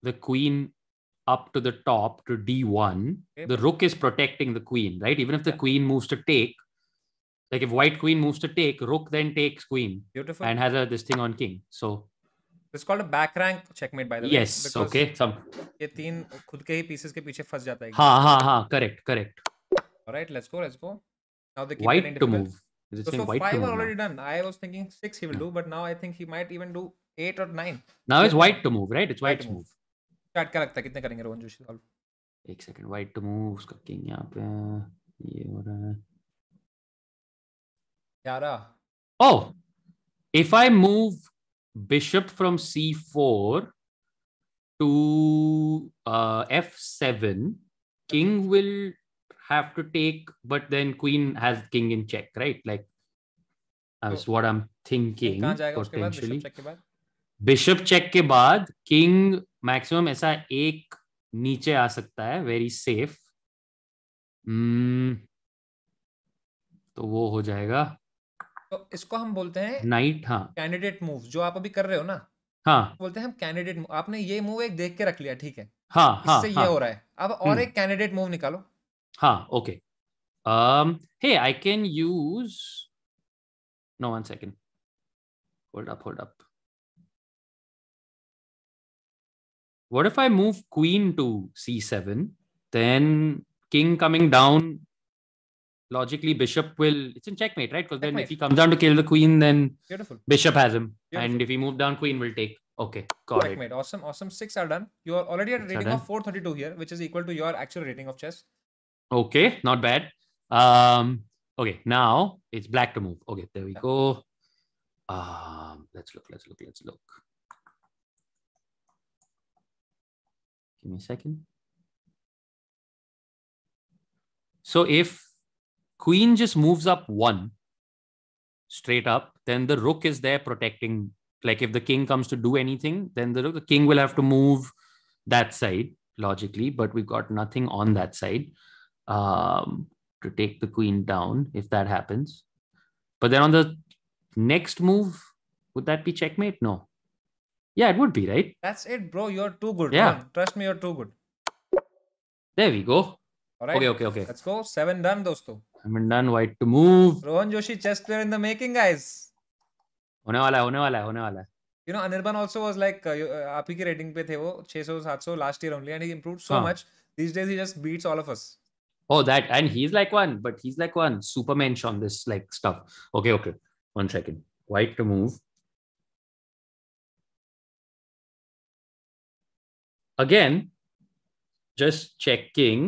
the queen up to the top to d1, okay. the rook is protecting the queen, right? Even if the queen moves to take, like if white queen moves to take, rook then takes queen Beautiful. and has a, this thing on king. So It's called a back rank checkmate by the yes, way. Yes. Okay. Some. ये तीन खुद के ही pieces के पीछे फंस जाता है. हाँ हाँ हाँ. Correct. Correct. All right. Let's go. Let's go. Now the white to move. Is it so, so white five to move already now? done. I was thinking six he will yeah. do, but now I think he might even do eight or nine. Now it's white to move, right? It's white, white to move. Start क्या लगता है कितने करेंगे Rohan Joshi solve? एक second white to move उसका king यहाँ पे ये हो रहा है. ग्यारह. Oh, if I move bishop from c4 to uh, f7 king will have to take but then queen has king in check right like that's what i'm thinking potentially bishop check ke baad, king maximum aisa ek niche aa sakta hai, very safe hmm, तो वो हो जाएगा तो इसको हम बोलते हैं night हाँ कैंडिडेट मूव जो आप अभी कर रहे हो ना हाँ बोलते हैं हम कैंडिडेट आपने ये मूव एक देख के रख लिया ठीक है हाँ हाँ, ये हाँ। हो रहा है अब और हम्म। एक कैंडिडेट मूव निकालो हाँ okay hey I can use no one second hold up hold up what if I move queen to C seven then king coming down logically bishop will it's in checkmate right because then checkmate. if he comes down to kill the queen then beautiful bishop has him beautiful. and if he move down queen will take okay got checkmate. It. awesome awesome six are done you are already at a rating of 432 here which is equal to your actual rating of chess okay not bad um okay now it's black to move okay there we yeah. go um let's look let's look let's look give me a second so if Queen just moves up one straight up. Then the rook is there protecting. Like if the king comes to do anything, then the, the king will have to move that side logically, but we've got nothing on that side um, to take the queen down if that happens. But then on the next move, would that be checkmate? No. Yeah, it would be, right? That's it, bro. You're too good. Yeah. Man. Trust me, you're too good. There we go. All right. Okay, okay, okay. Let's go. Seven done, two. I'm done. White to move. Rohan Joshi, chess player in the making, guys. होने वाला है होने वाला है होने वाला है you know Anirban also was was uh, uh, आप ही की रेटिंग पे थे वो 600 700 last year only and he improved so much these days he just beats all of us oh that and he's like one but he's like one superman on this like stuff okay okay one second white to move again just checking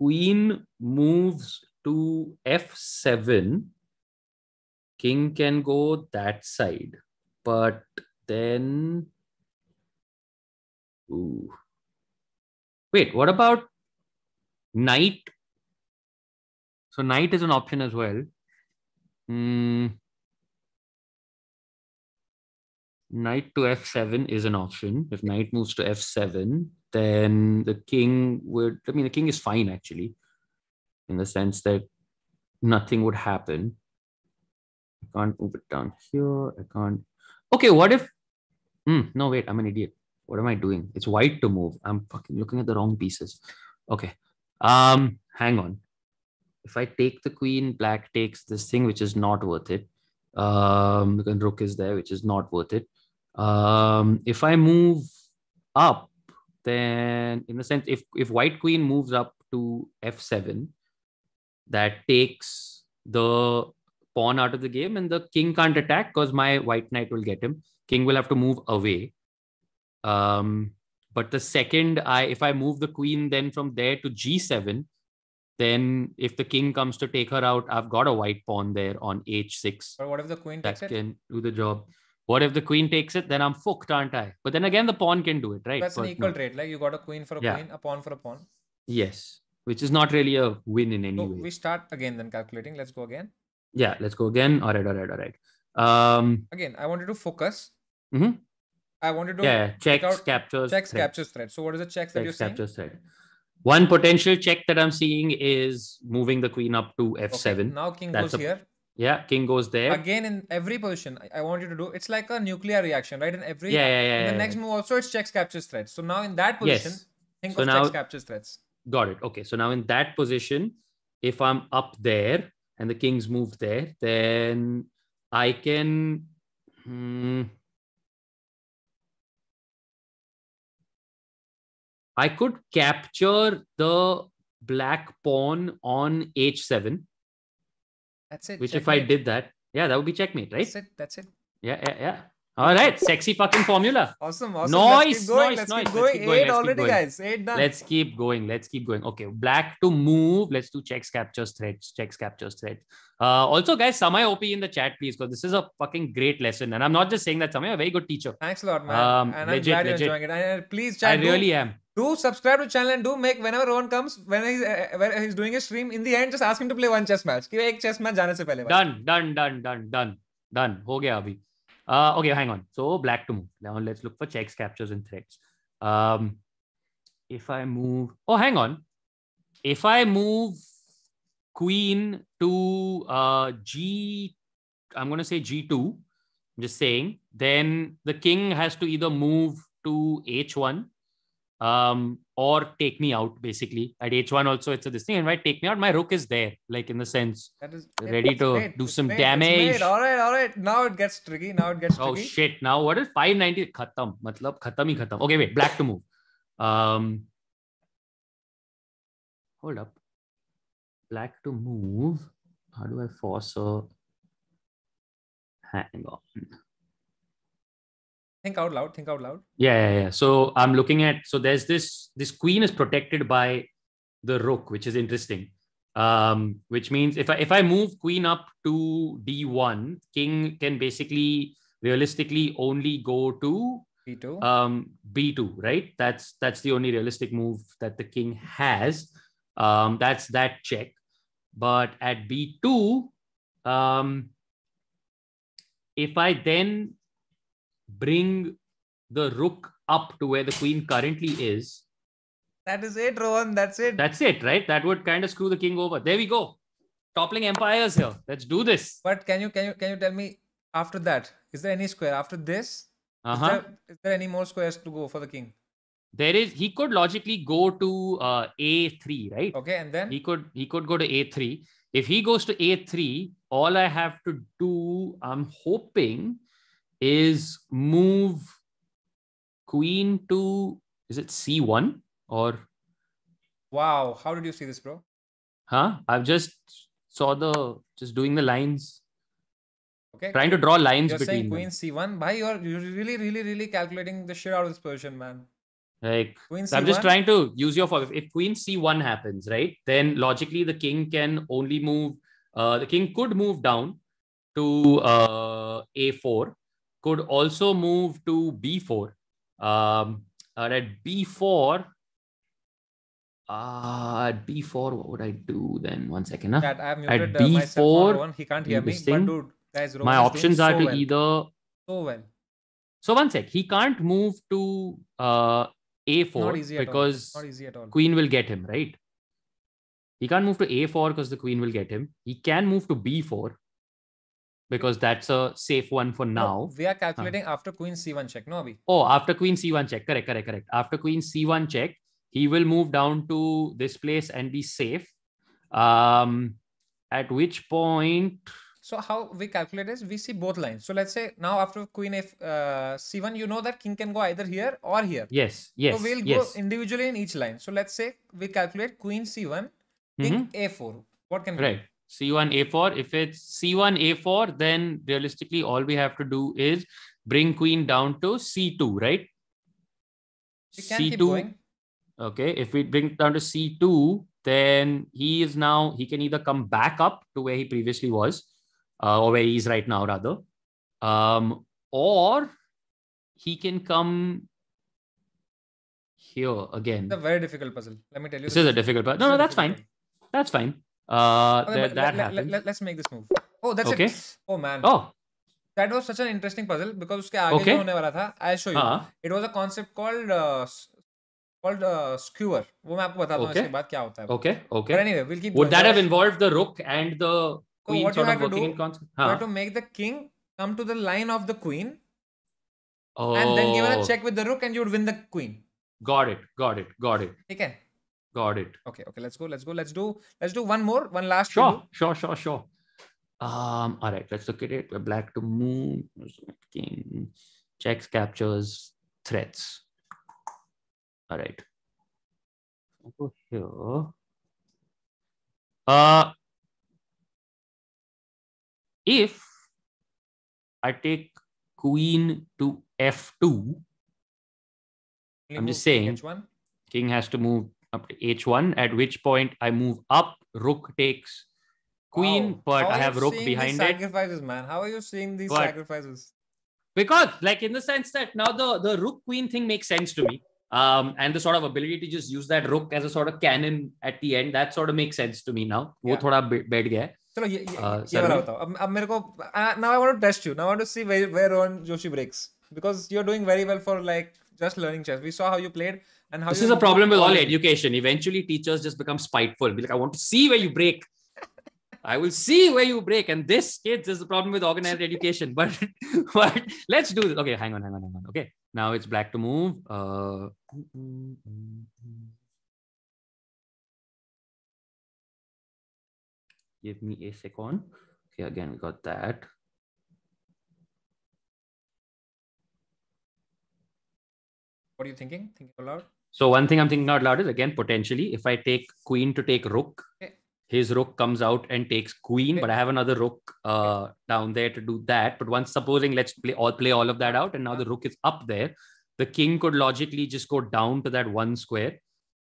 queen moves to f7, king can go that side. But then, ooh. wait, what about knight? So knight is an option as well. Hmm. knight to f7 is an option. If knight moves to f7, then the king would, I mean, the king is fine actually, in the sense that nothing would happen. I can't move it down here. I can't. Okay, what if? Mm, no, wait, I'm an idiot. What am I doing? It's white to move. I'm fucking looking at the wrong pieces. Okay. Um, hang on. If I take the queen, black takes this thing, which is not worth it um the rook is there which is not worth it um, if I move up, then in a sense, if if white queen moves up to f7, that takes the pawn out of the game, and the king can't attack because my white knight will get him. King will have to move away. Um, but the second I if I move the queen then from there to g7, then if the king comes to take her out, I've got a white pawn there on h6. But what if the queen that can do the job? What if the queen takes it? Then I'm fucked, aren't I? But then again, the pawn can do it, right? That's but an equal no. trade. Like you got a queen for a yeah. queen, a pawn for a pawn. Yes, which is not really a win in any so way. We start again, then calculating. Let's go again. Yeah, let's go again. All right, all right, all right. Um, again, I wanted to focus. Mm-hmm. I wanted to yeah checks out captures checks threat. captures thread. So what is the checks, checks that you're captures seeing? Thread. One potential check that I'm seeing is moving the queen up to f7. Okay, now king That's goes a, here. Yeah, king goes there. Again, in every position, I, want you to do it's like a nuclear reaction, right? In every yeah, yeah, yeah, in the next move also it's checks captures threats. So now in that position, yes. think so of now, checks captures threats. Got it. Okay. So now in that position, if I'm up there and the king's moved there, then I can. Hmm, I could capture the black pawn on h7 that's it. Which checkmate. if I did that, yeah, that would be checkmate, right? That's it. That's it. Yeah, yeah, yeah. All right, sexy fucking formula. Awesome, awesome. Noise, noise, let's noise. Keep going. Let's keep going. Eight let's already, going. guys. Eight done. Let's keep going. Let's keep going. Okay, black to move. Let's do checks, captures, threads. Checks, captures, threads. Uh, also, guys, Samay OP in the chat, please, because this is a fucking great lesson. And I'm not just saying that Samay, a very good teacher. Thanks a lot, man. Um, and legit, I'm glad legit. you're enjoying it. And uh, please, chat. I do, really am. Do subscribe to channel and do make whenever Rowan comes, when he's, uh, uh when he's doing a stream, in the end, just ask him to play one chess match. chess Done, done, done, done, done, done. Ho gaya abhi. Uh, okay, hang on. So black to move. Now let's look for checks, captures, and threats. Um, if I move, oh, hang on. If I move queen to uh, G, I'm going to say G2, I'm just saying, then the king has to either move to H1 um, or take me out basically at h1 also it's a this thing and right take me out my rook is there like in the sense that is ready to made, do some made, damage all right all right now it gets tricky now it gets oh tricky. shit now what is 590 khatam matlab khatam hi khatam okay wait black to move um hold up black to move how do i force a hang on think out loud think out loud yeah, yeah yeah so i'm looking at so there's this this queen is protected by the rook which is interesting um which means if i if i move queen up to d1 king can basically realistically only go to b2 um b2 right that's that's the only realistic move that the king has um that's that check but at b2 um if i then bring the rook up to where the queen currently is. That is it, Rohan. That's it. That's it, right? That would kind of screw the king over. There we go. Toppling empires here. Let's do this. But can you can you can you tell me after that? Is there any square after this? Uh-huh. Is there, is there any more squares to go for the king? There is. He could logically go to uh, a3, right? Okay, and then he could he could go to a3. If he goes to a3, all I have to do, I'm hoping, is move queen to is it c1 or wow how did you see this bro huh i've just saw the just doing the lines okay trying to draw lines you're between saying queen them. c1 bhai you're, you're really really really calculating the shit out of this position man like queen so i'm just trying to use your for if queen c1 happens right then logically the king can only move uh the king could move down to uh a4 could also move to B4. Um, at B4, uh, at B4, what would I do then? One second. Huh? I muted, at B4, uh, He can't hear me. But dude, guys, my options are so to well. either. So well. So one sec. He can't move to uh, A4 because Queen will get him, right? He can't move to A4 because the Queen will get him. He can move to B4 because that's a safe one for now. No, we are calculating uh, after queen c1 check, no? Abhi? Oh, after queen c1 check. Correct, correct, correct. After queen c1 check, he will move down to this place and be safe. Um, at which point. So how we calculate is we see both lines. So let's say now after queen f uh, c1, you know that king can go either here or here. Yes, yes. So we'll yes. go individually in each line. So let's say we calculate queen c1, king mm-hmm. a4. What can we right? Do? C1A4. If it's C1A4, then realistically, all we have to do is bring queen down to C2, right? C2. Okay. If we bring down to C2, then he is now, he can either come back up to where he previously was, uh, or where he is right now, rather. Um, or he can come here again. It's a very difficult puzzle. Let me tell you. This, this is a difficult puzzle. No, no, that's fine. That's fine. Uh, okay, that, that let, happens. Let, us let, make this move. Oh, that's okay. it. Oh man. Oh. That was such an interesting puzzle because उसके आगे okay. जो होने I'll show you. Uh-huh. It was a concept called uh, called uh, skewer. वो मैं आपको बताता Okay. इसके बाद क्या होता है. Okay. Okay. But anyway, we'll keep. Would that have involved the rook and the queen so sort of working in concert? Huh. You have to make the king come to the line of the queen. Oh. And then give her a oh. check with the rook, and you would win the queen. Got it. Got it. Got it. Okay. Got it. Okay, okay. Let's go. Let's go. Let's do. Let's do one more. One last. Sure, video. sure, sure, sure. Um. All right. Let's look at it. We're black to move. King checks, captures, threats. All right. Go here. Uh, if I take queen to f2, I'm just saying king has to move up to h1, at which point I move up, rook takes queen, wow. but I have rook behind sacrifices, it. Sacrifices, man. How are you seeing these but, sacrifices? Because, like, in the sense that now the, the rook queen thing makes sense to me. Um, and the sort of ability to just use that rook as a sort of cannon at the end, that sort of makes sense to me now. Yeah. वो थोड़ा बैठ गया है चलो ये ये, uh, ये बताओ अब अब मेरे को now I want to test you now I want to see where where Rohan Joshi breaks because you are doing very well for like just learning chess we saw how you played and how this is a problem with all education eventually teachers just become spiteful be like i want to see where you break i will see where you break and this kids is the problem with organized education but but let's do this okay hang on hang on hang on okay now it's black to move uh, give me a second okay again we got that what are you thinking thinking aloud so one thing I'm thinking out loud is again potentially if I take queen to take rook, okay. Eh. his rook comes out and takes queen, okay. Eh. but I have another rook uh, down there to do that. But once supposing let's play all play all of that out, and now the rook is up there, the king could logically just go down to that one square,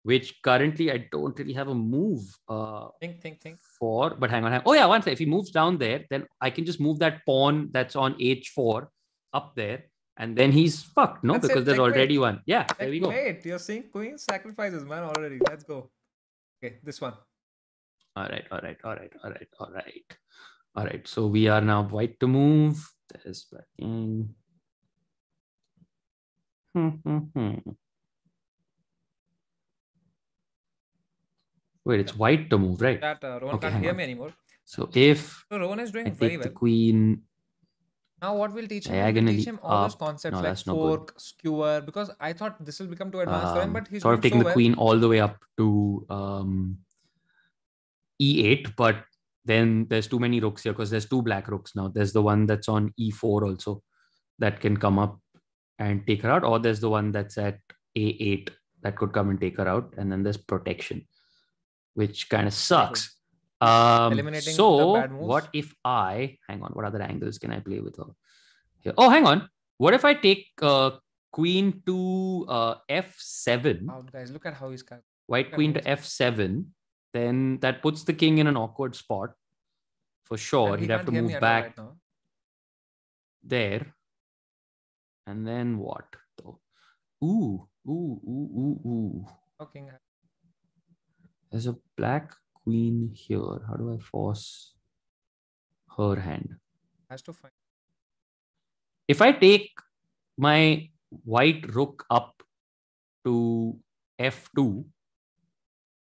which currently I don't really have a move. Uh, think think think for. But hang on, hang on. oh yeah, one second. If he moves down there, then I can just move that pawn that's on h4 up there and then he's fucked no that's because there's already one yeah there we go wait you're seeing queen sacrifices man already let's go okay this one all right all right all right all right all right all right so we are now white to move there's black in hmm, hmm, hmm. wait it's white to move right that uh, Rowan okay, can't hear on. me anymore so if so Rowan is doing I take well. the queen now what we'll teach him, Diagonally teach him all up. those concepts no, like fork, skewer, because I thought this will become too advanced um, for him, um, but he's sort of taking so the well. queen all the way up to um, e8, but then there's too many rooks here because there's two black rooks now. There's the one that's on e4 also that can come up and take her out, or there's the one that's at a8 that could come and take her out, and then there's protection, which kind of sucks um, Eliminating so what if I hang on? What other angles can I play with her? Here. Oh, hang on. What if I take uh, queen to uh, f7? Wow, guys, look at how he's cut. White look queen to f7. Then that puts the king in an awkward spot for sure. And He'd have to move back right there. And then what though? Ooh, ooh, ooh, ooh, ooh. Okay. There's a black queen here. How do I force her hand? Has to find. If I take my white rook up to f2,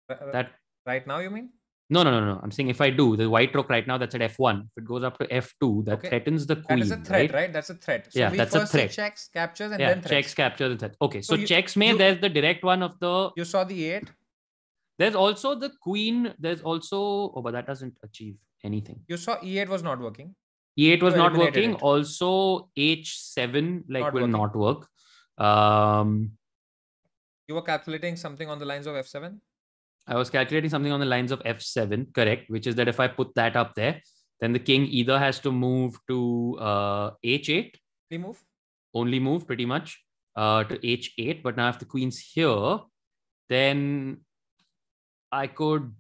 uh, uh, that right now you mean? No, no, no, no. I'm saying if I do the white rook right now, that's at f1. If it goes up to f2, that okay. threatens the queen. That is a threat, right? right? That's a threat. So yeah, that's a threat. Checks, captures, and yeah, then threats. checks, captures, and threats. Okay, so, so you, checks may there's the direct one of the. You saw the eight. There's also the Queen. There's also oh, but that doesn't achieve anything. You saw E8 was not working. E8 was not working. It. Also H7 like not will working. not work. Um, you were calculating something on the lines of F7. I was calculating something on the lines of F7, correct? Which is that if I put that up there, then the king either has to move to uh, H8. Only move. Only move, pretty much, uh, to H8. But now if the queen's here, then I could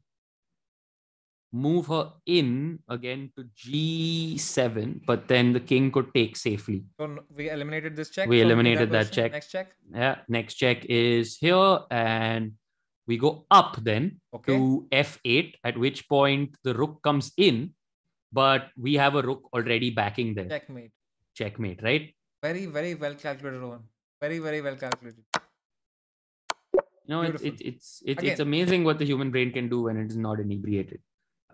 move her in again to g7, but then the king could take safely. So we eliminated this check. We so eliminated that, that check. Next check. Yeah, next check is here, and we go up then okay. to f8, at which point the rook comes in, but we have a rook already backing there. Checkmate. Checkmate, right? Very, very well calculated, Rowan. Very, very well calculated no it, it, it's it's amazing what the human brain can do when it is not inebriated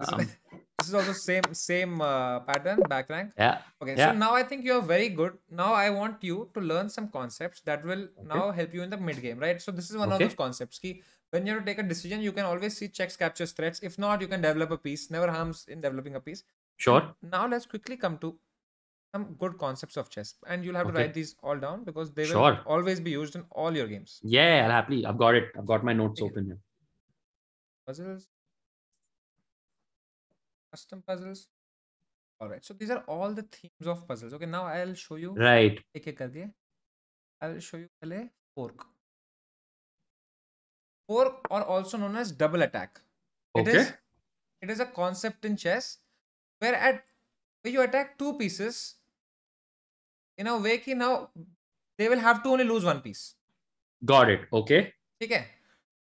um, this is also same same uh, pattern back rank yeah okay yeah. so now i think you're very good now i want you to learn some concepts that will okay. now help you in the mid game right so this is one okay. of those concepts key when you to take a decision you can always see checks captures threats if not you can develop a piece never harms in developing a piece sure now let's quickly come to some good concepts of chess and you'll have okay. to write these all down because they will sure. always be used in all your games yeah i'll happily i've got it i've got my notes okay. open here puzzles custom puzzles all right so these are all the themes of puzzles okay now i'll show you right i'll show you pehle fork fork or also known as double attack okay. it is it is a concept in chess where at where you attack two pieces in a way कि now they will have to only lose one piece got it okay ठीक है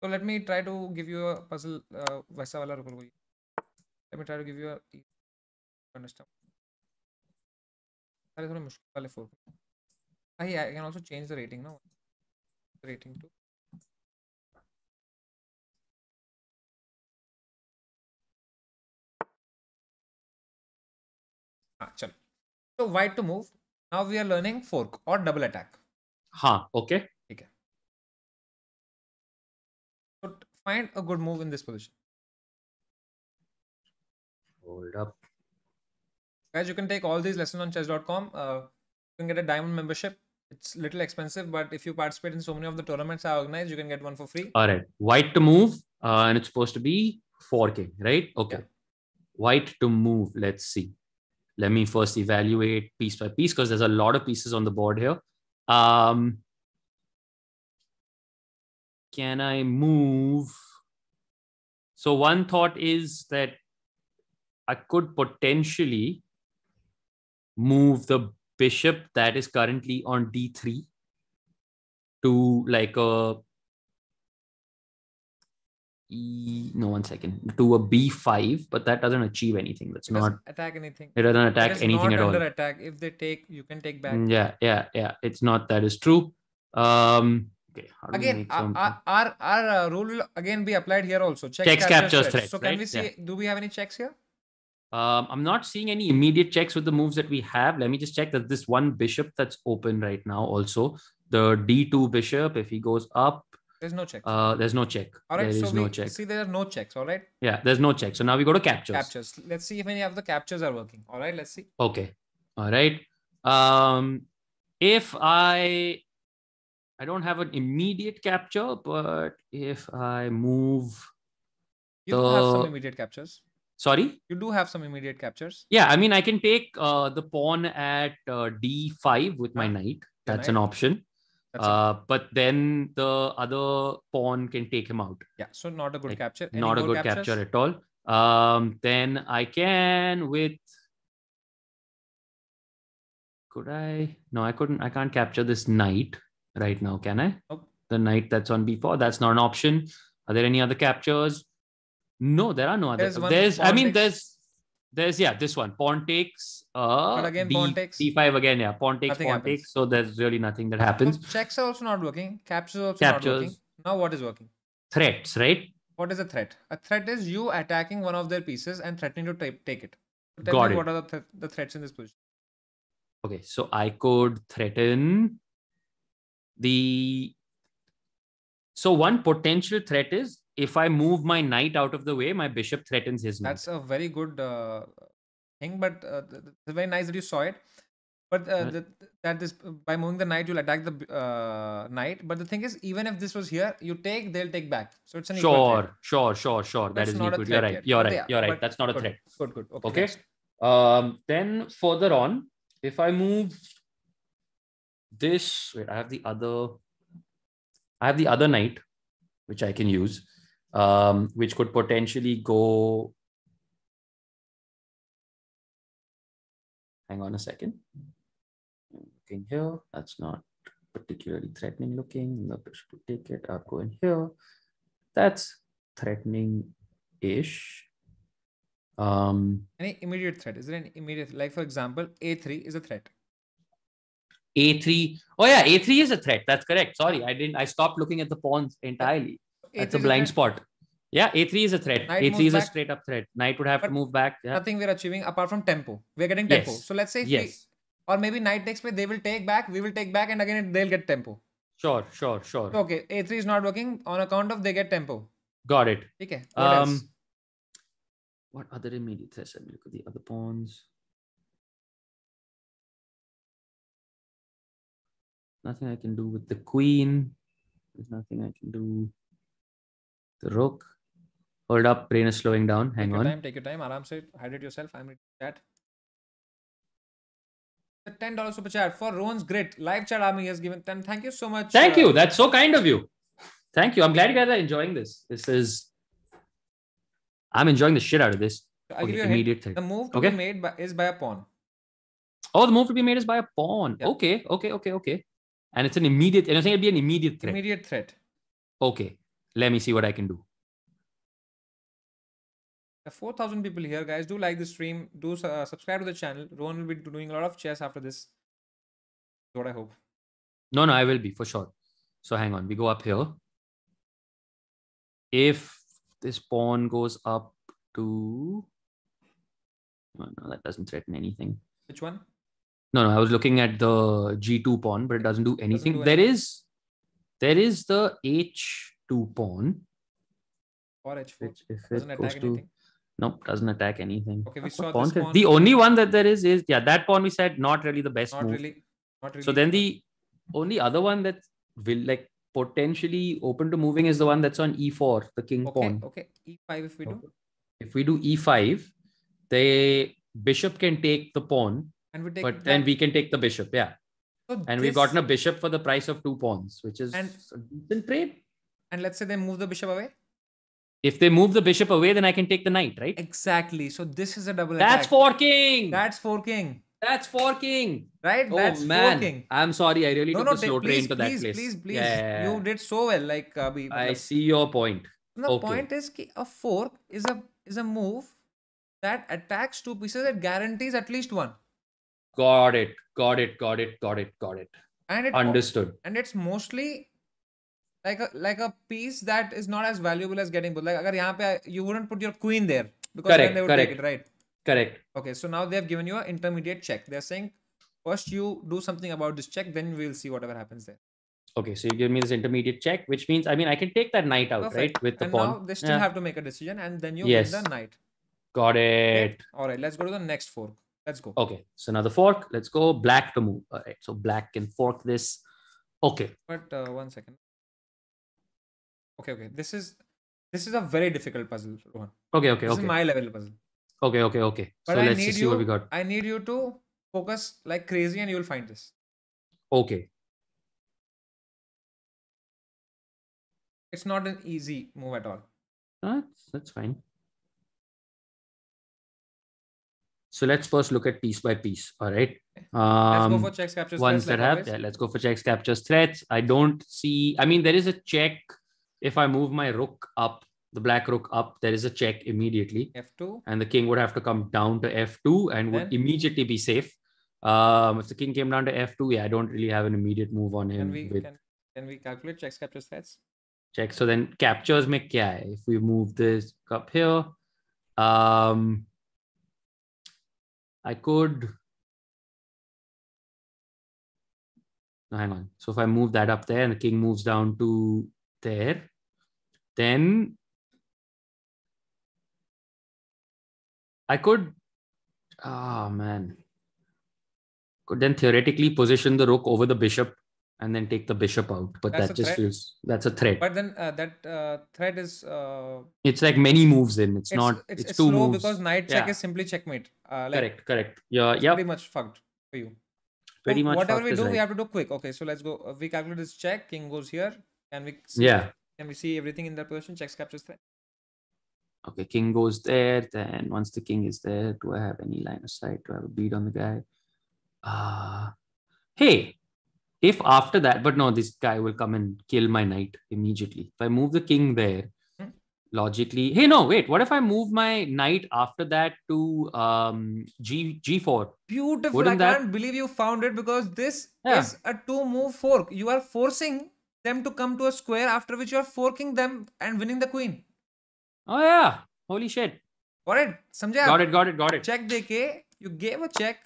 so let me try to give you a puzzle uh, वैसा वाला let me try to give you a understand सारे थोड़े मुश्किल वाले four rating I rating also change the so white to move now we are learning fork or double attack huh okay okay so find a good move in this position hold up guys you can take all these lessons on chess.com uh, you can get a diamond membership it's little expensive but if you participate in so many of the tournaments i organized you can get one for free all right white to move uh, and it's supposed to be 4k right okay yeah. white to move let's see let me first evaluate piece by piece because there's a lot of pieces on the board here. Um, can I move? So one thought is that I could potentially move the bishop that is currently on d3 to like a E, no one second to a b5 but that doesn't achieve anything that's it not attack anything it doesn't attack it anything at all attack if they take you can take back mm, yeah yeah yeah it's not that is true um okay, again uh, uh, our, our our uh, rule will again be applied here also check checks captures, threat. so can right? we see yeah. do we have any checks here um, I'm not seeing any immediate checks with the moves that we have. Let me just check that this one bishop that's open right now. Also, the d2 bishop, if he goes up, there's no check. Uh, there's no check. All right. There so we no check. see there are no checks. All right. Yeah, there's no check. So now we go to captures. Captures. Let's see if any of the captures are working. All right. Let's see. Okay. All right. Um, if I, I don't have an immediate capture, but if I move, you the... have some immediate captures. Sorry. You do have some immediate captures. Yeah, I mean, I can take uh, the pawn at uh, d5 with my knight. That's knight. an option. Uh, but then the other pawn can take him out. Yeah, so not a good like, capture. Any not a good captures? capture at all. Um, then I can with. Could I? No, I couldn't. I can't capture this knight right now, can I? Nope. The knight that's on b4, that's not an option. Are there any other captures? No, there are no other. There's, there's I mean, there's there's yeah, this one. Pawn takes uh but again D, pawn takes D5 again, yeah. Pawn takes, nothing pawn happens. takes. So there's really nothing that happens. So checks are also not working, captures also captures. not working. Now what is working? Threats, right? What is a threat? A threat is you attacking one of their pieces and threatening to take it. So Got it. what are the, th the threats in this position? Okay, so I could threaten the so one potential threat is if I move my knight out of the way, my bishop threatens his knight. That's a very good uh, thing, but uh, it's very nice that you saw it. But uh, the, that this by moving the knight, you'll attack the uh, knight. But the thing is, even if this was here, you take, they'll take back. So it's an sure, sure, sure, sure. That's that is not equal. You're right. You're right. Are, You're right. That's not a good, threat. Good, good. Okay. okay. Um, then further on, if I move this, wait, I have the other. I have the other knight, which I can use um, which could potentially go. Hang on a second. Looking here, that's not particularly threatening looking. The bishop to take it. I'll go in here. That's threatening ish. Um, Any immediate threat? Is there an immediate, like for example, a3 is a threat? A3. Oh yeah, A3 is a threat. That's correct. Sorry, I didn't. I stopped looking at the pawns entirely. That's a blind spot. Yeah, A3 is a threat. Knight A3 is back. a straight up threat. Knight would have but to move back. Yeah. Nothing we're achieving apart from tempo. We're getting tempo. Yes. So let's say yes. We, or maybe knight takes play, they will take back, we will take back, and again they'll get tempo. Sure, sure, sure. So, okay, A3 is not working on account of they get tempo. Got it. Okay. What um, else? What other immediate threats? Let me look at the other pawns. Nothing I can do with the queen. There's nothing I can do rook. Hold up, brain is slowing down. Hang take on. Your time, take your time. Aram said, hide it yourself. I'm reading chat. The ten dollar super chat for Rowan's great live chat army has given ten. Thank you so much. Thank uh, you. That's so kind of you. Thank you. I'm glad you guys are enjoying this. This is. I'm enjoying the shit out of this. I'll okay, give you immediate thing. The move to okay. be made by, is by a pawn. Oh, the move to be made is by a pawn. Yeah. Okay, okay, okay, okay. And it's an immediate. And I think it'd be an immediate threat. Immediate threat. Okay let me see what I can do. 4,000 people here, guys. Do like the stream. Do uh, subscribe to the channel. Rowan will be doing a lot of chess after this. What I hope. No, no, I will be for sure. So hang on. We go up here. If this pawn goes up to. Oh, no, that doesn't threaten anything. Which one? No, no, I was looking at the G2 pawn, but it doesn't do anything. Doesn't do anything. There is there is the H 2 pawn. Or h4. Which if doesn't it goes to, anything. Nope, doesn't attack anything. Okay, we saw pawn, pawn. The only one that there is is, yeah, that pawn we said not really the best not move. Really, not really. So then the only other one that will like potentially open to moving is the one that's on e4, the king okay, pawn. Okay, e5 if we do. If we do e5, the bishop can take the pawn, but then we can take the bishop, yeah. So and this... we've gotten a bishop for the price of two pawns, which is and... a decent trade. And let's say they move the bishop away. If they move the bishop away, then I can take the knight, right? Exactly. So this is a double That's attack. forking. That's forking. That's forking. Right? Oh, That's man. forking. I'm sorry. I really no, took no, the slow train to please, that place. Please, please, yeah, yeah, You did so well. Like, uh, I see your point. The okay. point is ki a fork is a is a move that attacks two pieces that guarantees at least one. Got it. Got it. Got it. Got it. Got it. And it understood. And it's mostly like a like a piece that is not as valuable as getting both. Like agar pe, you wouldn't put your queen there because correct, then they would correct. take it, right? Correct. Okay, so now they have given you an intermediate check. They're saying first you do something about this check, then we'll see whatever happens there. Okay, so you give me this intermediate check, which means I mean I can take that knight out, Perfect. right? With the and pawn. Now they still yeah. have to make a decision, and then you yes. win the knight. Got it. Okay. All right, let's go to the next fork. Let's go. Okay, so now the fork. Let's go black to move. All right, so black can fork this. Okay. But uh, one second okay okay this is this is a very difficult puzzle Rohan. okay okay this okay. is my level puzzle okay okay okay but so I let's see you, what we got i need you to focus like crazy and you will find this okay it's not an easy move at all that's that's fine so let's first look at piece by piece all right um, let's go um, for checks captures ones threats, that like have yeah, let's go for checks captures threats i don't see i mean there is a check if I move my rook up, the black rook up, there is a check immediately. F2. And the king would have to come down to F2 and would immediately be safe. Um, if the king came down to F2, yeah, I don't really have an immediate move on him. Can we, with... can, can we calculate checks, captures, threats? Check. So then captures make yeah. If we move this up here, um, I could. No, hang on. So if I move that up there and the king moves down to there, then I could, oh man, could then theoretically position the rook over the bishop and then take the bishop out. But that's that just threat. feels that's a threat. But then uh, that uh, threat is. Uh, it's like many moves in. It's, it's not. It's, it's, it's two moves. because knight check yeah. is simply checkmate. Uh, like, correct. Correct. Yeah. Yeah. Pretty much fucked for you. Pretty so much. Whatever we do, right. we have to do quick. Okay, so let's go. Uh, we calculate this check. King goes here, and we. Yeah. Can we see everything in that position? Checks captures threat. Okay, king goes there. Then once the king is there, do I have any line of sight? Do I have a bead on the guy? Uh, hey, if after that, but no, this guy will come and kill my knight immediately. If I move the king there, hmm. logically, hey, no, wait, what if I move my knight after that to um G G4? Beautiful. Wouldn't I can't that... believe you found it because this yeah. is a two-move fork. You are forcing them to come to a square after which you're forking them and winning the queen. Oh yeah. Holy shit. Got it. Samjha. Got it, got it, got it. Check deke. You gave a check.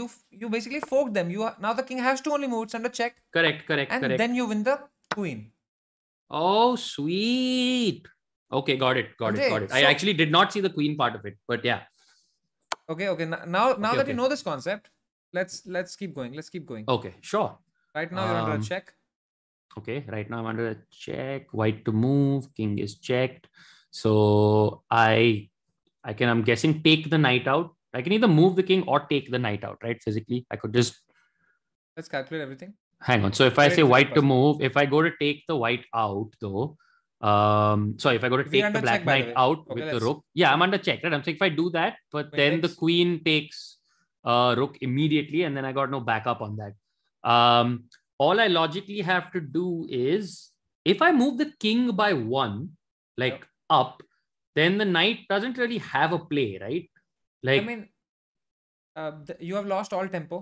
You you basically forked them. You are, now the king has two only moves under check. Correct, correct, and correct. then you win the queen. Oh sweet. Okay, got it, got okay, it, got it. So, I actually did not see the queen part of it, but yeah. Okay, okay. Now now, okay, that okay. you know this concept, let's let's keep going. Let's keep going. Okay, sure. Right now um, you're under um, check. Okay, right now I'm under a check, white to move, king is checked. So I, I can, I'm guessing, take the knight out. I can either move the king or take the knight out, right? Physically, I could just. Let's calculate everything. Hang on. So if I say white to move, if I go to take the white out though, um, sorry, if I go to take the black check, knight the out okay, with let's... the rook, yeah, I'm under check, right? I'm saying if I do that, but then the queen takes uh rook immediately, and then I got no backup on that. Um, all I logically have to do is if I move the king by one, like yep. up, then the knight doesn't really have a play, right? Like, I mean, uh, you have lost all tempo.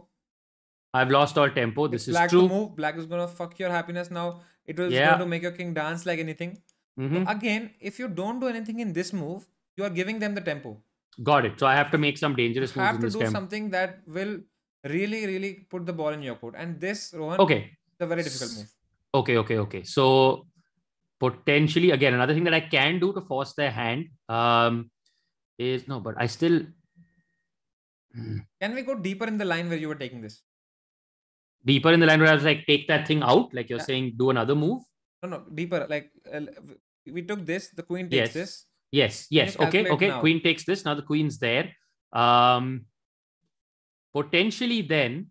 I've lost all tempo. This is true. Move. Black is gonna fuck your happiness now. It was yeah. going to make your king dance like anything. Mm-hmm. So again, if you don't do anything in this move, you are giving them the tempo. Got it. So I have to make some dangerous you moves. Have to do tempo. something that will really, really put the ball in your court. And this, Rohan, okay, it's a very difficult move. Okay, okay, okay. So potentially, again, another thing that I can do to force their hand um, is no, but I still. Can we go deeper in the line where you were taking this? Deeper in the line where I was like, take that thing out, like you're yeah. saying, do another move. No, no, deeper. Like uh, we took this, the queen takes yes. this. Yes, yes. Okay, okay. Now. Queen takes this. Now the queen's there. Um, potentially then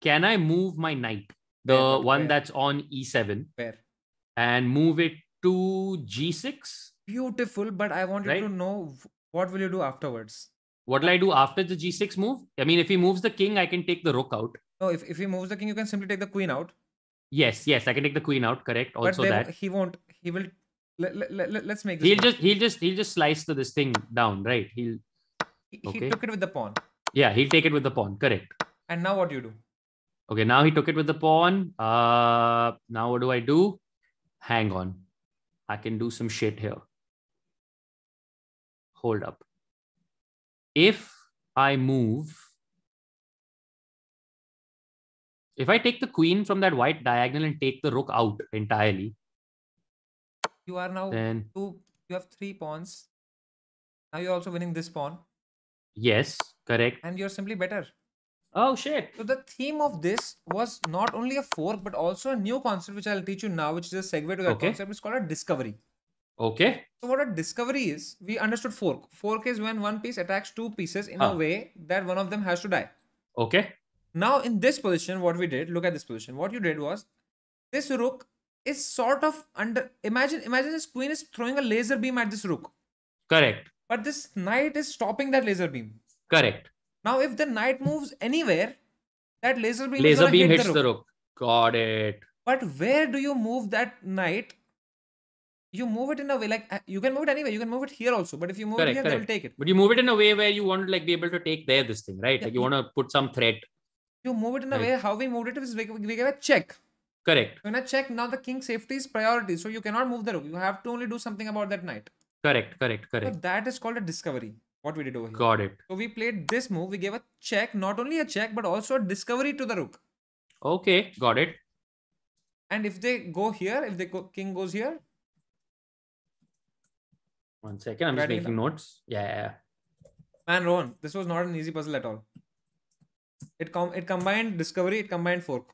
can I move my knight, the one that's on e7, and move it to g6? Beautiful, but I wanted right? to know what will you do afterwards? What will I do after the g6 move? I mean, if he moves the king, I can take the rook out. No, if, if he moves the king, you can simply take the queen out. Yes, yes, I can take the queen out. Correct. Also, that he won't. He will. Let, let, let, us make. he'll just. He'll just. He'll just slice the, this thing down. Right. He'll. okay. he took it with the pawn. Yeah, he'll take it with the pawn. Correct. And now what do you do? Okay, now he took it with the pawn. Uh, now what do I do? Hang on. I can do some shit here. Hold up. If I move, if I take the queen from that white diagonal and take the rook out entirely, you are now then, two, you have three pawns. Now you're also winning this pawn. Yes. Correct. And you're simply better. Oh shit. So the theme of this was not only a fork but also a new concept which I'll teach you now, which is a segue to that okay. concept. It's called a discovery. Okay. So what a discovery is, we understood fork. Fork is when one piece attacks two pieces in huh. a ah. way that one of them has to die. Okay. Now in this position, what we did, look at this position. What you did was this rook is sort of under imagine imagine this queen is throwing a laser beam at this rook. Correct. But this knight is stopping that laser beam. Correct. Now, if the knight moves anywhere, that laser beam laser beam hit hits the rook. the rook. Got it. But where do you move that knight? You move it in a way like uh, you can move it anywhere. You can move it here also. But if you move correct, it here, correct. they'll take it. But you move it in a way where you want to like be able to take there this thing, right? Yeah. Like you want to put some threat. You move it in a right. way how we moved it is we, we gave a check. Correct. When I check now, the king safety is priority, so you cannot move the rook. You have to only do something about that knight. Correct. Correct. Correct. So that is called a discovery. What we did over here. Got it. So we played this move. We gave a check, not only a check, but also a discovery to the rook. Okay, got it. And if they go here, if the go, king goes here. One second, I'm just making notes. Yeah. Man, Ron, this was not an easy puzzle at all. It com it combined discovery, it combined fork.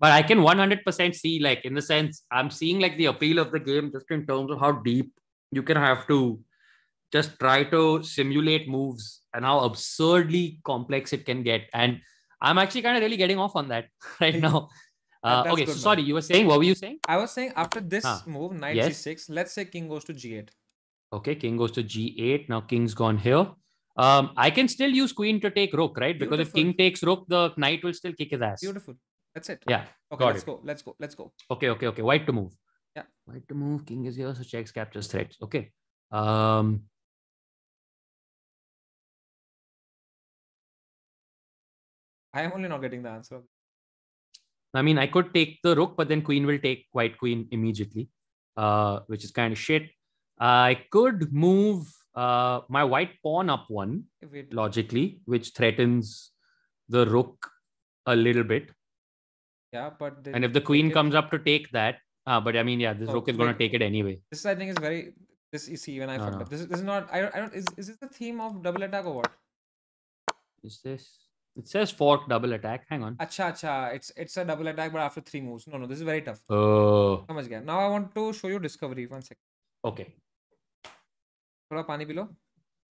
But I can 100% see, like, in the sense, I'm seeing like the appeal of the game just in terms of how deep you can have to just try to simulate moves and how absurdly complex it can get. And I'm actually kind of really getting off on that right now. Uh, okay, so sorry, you were saying what were you saying? I was saying after this huh. move, knight yes. g6, let's say king goes to g8. Okay, king goes to g8. Now king's gone here. Um, I can still use queen to take rook, right? Because Beautiful. if king takes rook, the knight will still kick his ass. Beautiful. That's it. Yeah. Okay, let's it. go. Let's go. Let's go. Okay, okay, okay. White to move. Yeah. White to move. King is here, so checks, captures, threats. Okay. Um, I am only not getting the answer. I mean, I could take the rook, but then queen will take white queen immediately, uh, which is kind of shit. I could move uh, my white pawn up one Wait. logically, which threatens the rook a little bit. Yeah, but and if the queen comes up to take that, uh, but I mean, yeah, this oh, rook is going to take it anyway. This I think is very. This you see, even I no, fucked no. Uh-huh. up. This, this is not. I don't. I don't. Is, is this the theme of double attack or what? Is this? It says fork double attack. Hang on. Acha, acha. It's it's a double attack, but after three moves. No, no, this is very tough. Oh. समझ गया. Now I want to show you discovery. One second. Okay. थोड़ा पानी P low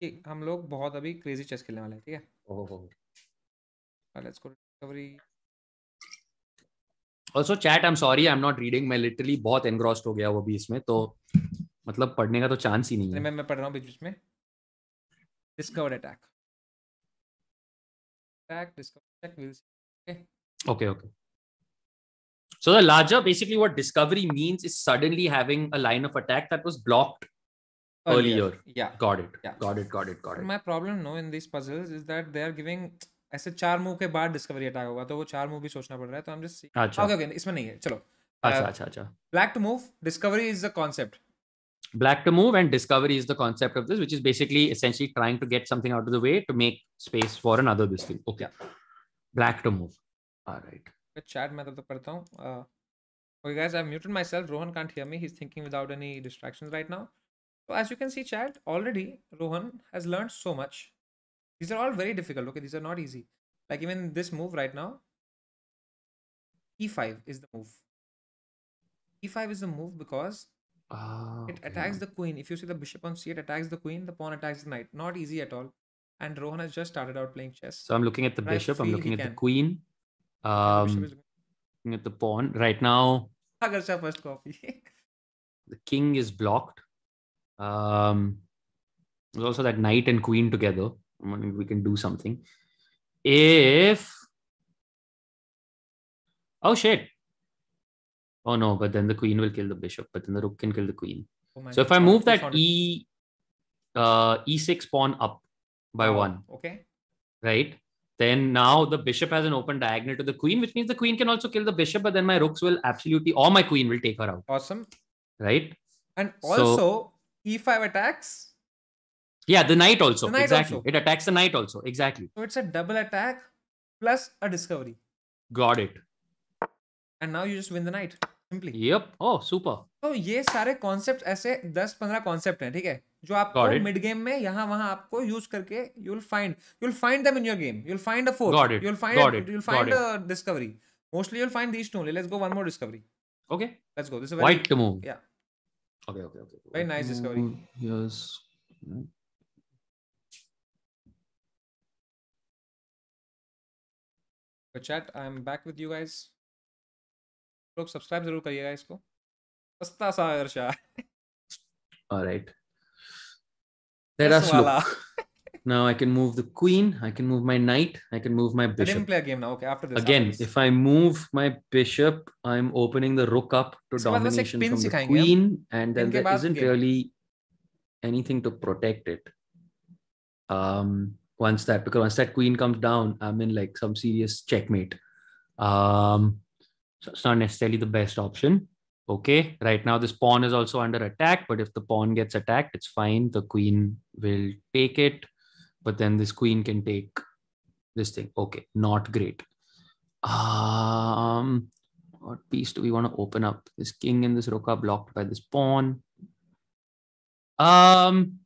कि हम लोग बहुत अभी crazy chess खेलने वाले हैं ठीक है oh let's go discovery also chat I am sorry I am not reading मैं लिटरली बहुत एनग्रॉस्ड हो गया वो भी इसमें तो मतलब पढ़ने का तो चांस ही नहीं है मैं मैं पढ़ रहा हूं बीच बीच में discover attack back, discover check, we'll see. Okay. Okay. Okay. So the larger, basically, what discovery means is suddenly having a line of attack that was blocked earlier. earlier. Yeah. Got it. Yeah. Got it. Got it. Got it. My problem now in these puzzles is that they are giving ऐसे चार move के बाद discovery attack होगा तो वो चार move भी सोचना पड़ रहा है तो हम जस्ट ओके ओके इसमें नहीं है चलो अच्छा uh, अच्छा अच्छा black to move discovery is the concept black to move and discovery is the concept of this which is basically essentially trying to get something out of the way to make space for another this thing okay black to move all right chat मैं तब तक पढ़ता हूँ uh, okay guys I've muted myself Rohan can't hear me he's thinking without any distractions right now so as you can see chat already Rohan has learned so much these are all very difficult okay these are not easy like even this move right now e5 is the move e5 is the move because Ah, It attacks the queen. If you see the bishop on c8 attacks the queen, the pawn attacks the knight. Not easy at all. And Rohan has just started out playing chess. So I'm looking at the bishop. I'm looking at the queen. Um, looking at the pawn. Right now, first the king is blocked. Um, there's also that knight and queen together. I mean, we can do something. If oh shit, Oh no, but then the queen will kill the bishop, but then the rook can kill the queen. Oh so God. if I move that e uh, e6 pawn up by oh, one. Okay. Right? Then now the bishop has an open diagonal to the queen, which means the queen can also kill the bishop, but then my rooks will absolutely or my queen will take her out. Awesome. Right? And also so, e5 attacks. Yeah, the knight also. The knight exactly. Also. It attacks the knight also. Exactly. So it's a double attack plus a discovery. Got it. And now you just win the knight. Simply yup oh super तो ये सारे concept ऐसे 10 15 concept हैं ठीक है जो आपको mid game में यहाँ वहां आपको यूज करके you will find you will find them in your game you will find a force you will find you will find a discovery mostly you will find these two let's go one more discovery okay let's go this is white to move yeah okay okay okay very nice discovery yes But chat, I'm back with you guys. लोग subscribe जरूर करिएगा इसको सस्ता सा अरशा alright Now I can move the queen. I can move my knight. I can move my bishop. I didn't play a game now. Okay, after this. Again, if I move my bishop, I'm opening the rook up to so domination from the queen, and then there isn't game. really anything to protect it. Um, once that because once that queen comes down, I'm in like some serious checkmate. Um, so it's not necessarily the best option. Okay, right now this pawn is also under attack, but if the pawn gets attacked, it's fine. The queen will take it, but then this queen can take this thing. Okay, not great. Um, what piece do we want to open up? This king and this rook are blocked by this pawn. Um,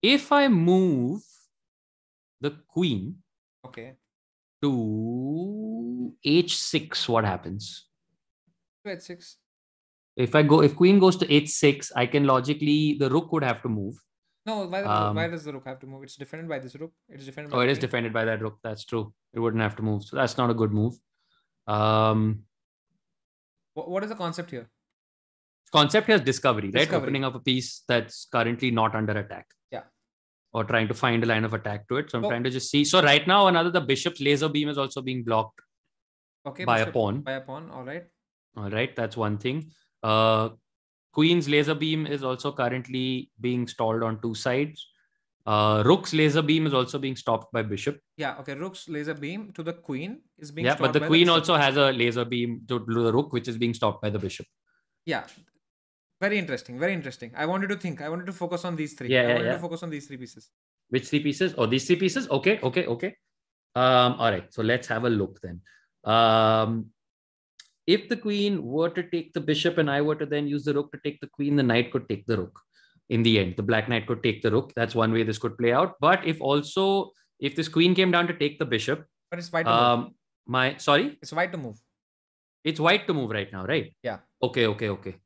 if I move the queen, okay, to h6, what happens? To h6. If I go, if queen goes to h6, I can logically, the rook would have to move. No, why, um, why does the rook have to move? It's defended by this rook. It's defended. oh, it is defended by that rook. That's true. It wouldn't have to move. So that's not a good move. Um, what, what is the concept here? Concept here is discovery, discovery. right? Opening up a piece that's currently not under attack or trying to find a line of attack to it. So I'm oh. trying to just see. So right now, another the bishop's laser beam is also being blocked. Okay. By a pawn. By a pawn. All right. All right. That's one thing. Uh, queen's laser beam is also currently being stalled on two sides. Uh, rook's laser beam is also being stopped by bishop. Yeah. Okay. Rook's laser beam to the queen is being. Yeah, but the queen the also has a laser beam to the rook, which is being stopped by the bishop. Yeah, very interesting. Very interesting. I wanted to think. I wanted to focus on these three. Yeah, I yeah, wanted yeah. to focus on these three pieces. Which three pieces? Oh, these three pieces. Okay, okay, okay. Um, all right. So let's have a look then. Um, if the queen were to take the bishop and I were to then use the rook to take the queen, the knight could take the rook. In the end, the black knight could take the rook. That's one way this could play out. But if also if this queen came down to take the bishop, but it's white. Um, my sorry, it's white to move. It's white to move right now, right? Yeah. Okay, okay, okay.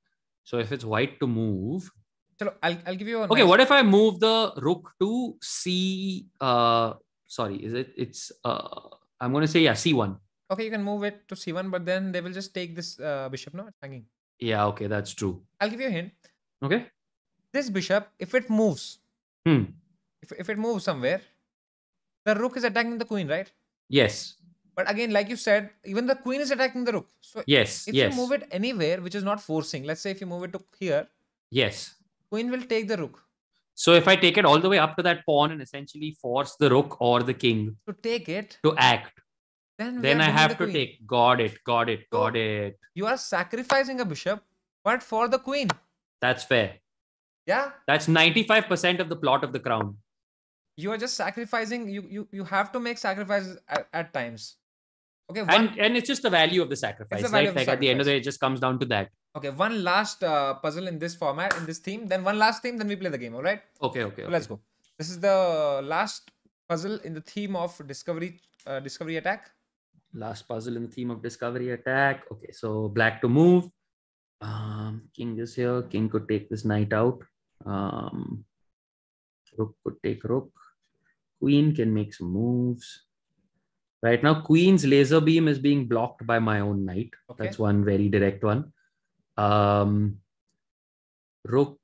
So if it's white to move, Chalo, I'll, I'll give you Okay, nice... what if I move the rook to C? Uh, sorry, is it? It's uh, I'm gonna say yeah, C1. Okay, you can move it to C1, but then they will just take this uh, bishop. No, it's hanging. Yeah, okay, that's true. I'll give you a hint. Okay. This bishop, if it moves, hmm. if if it moves somewhere, the rook is attacking the queen, right? Yes. But again, like you said, even the queen is attacking the rook. So yes, if yes. you move it anywhere, which is not forcing, let's say if you move it to here, yes, queen will take the rook. So if I take it all the way up to that pawn and essentially force the rook or the king to take it to act, then then I have the to queen. take. Got it, got it, so got it. You are sacrificing a bishop, but for the queen. That's fair. Yeah. That's ninety five percent of the plot of the crown you are just sacrificing you you, you have to make sacrifices at, at times Okay, one, and and it's just the value of the sacrifice, right? Like the sacrifice. at the end of the day, it just comes down to that. Okay, one last uh, puzzle in this format, in this theme. Then one last theme. Then we play the game. All right. Okay. Okay. So okay. Let's go. This is the last puzzle in the theme of discovery, uh, discovery attack. Last puzzle in the theme of discovery attack. Okay, so black to move. Um, king is here. King could take this knight out. Um, rook could take rook. Queen can make some moves. Right now, Queen's laser beam is being blocked by my own knight. Okay. That's one very direct one. Um, Rook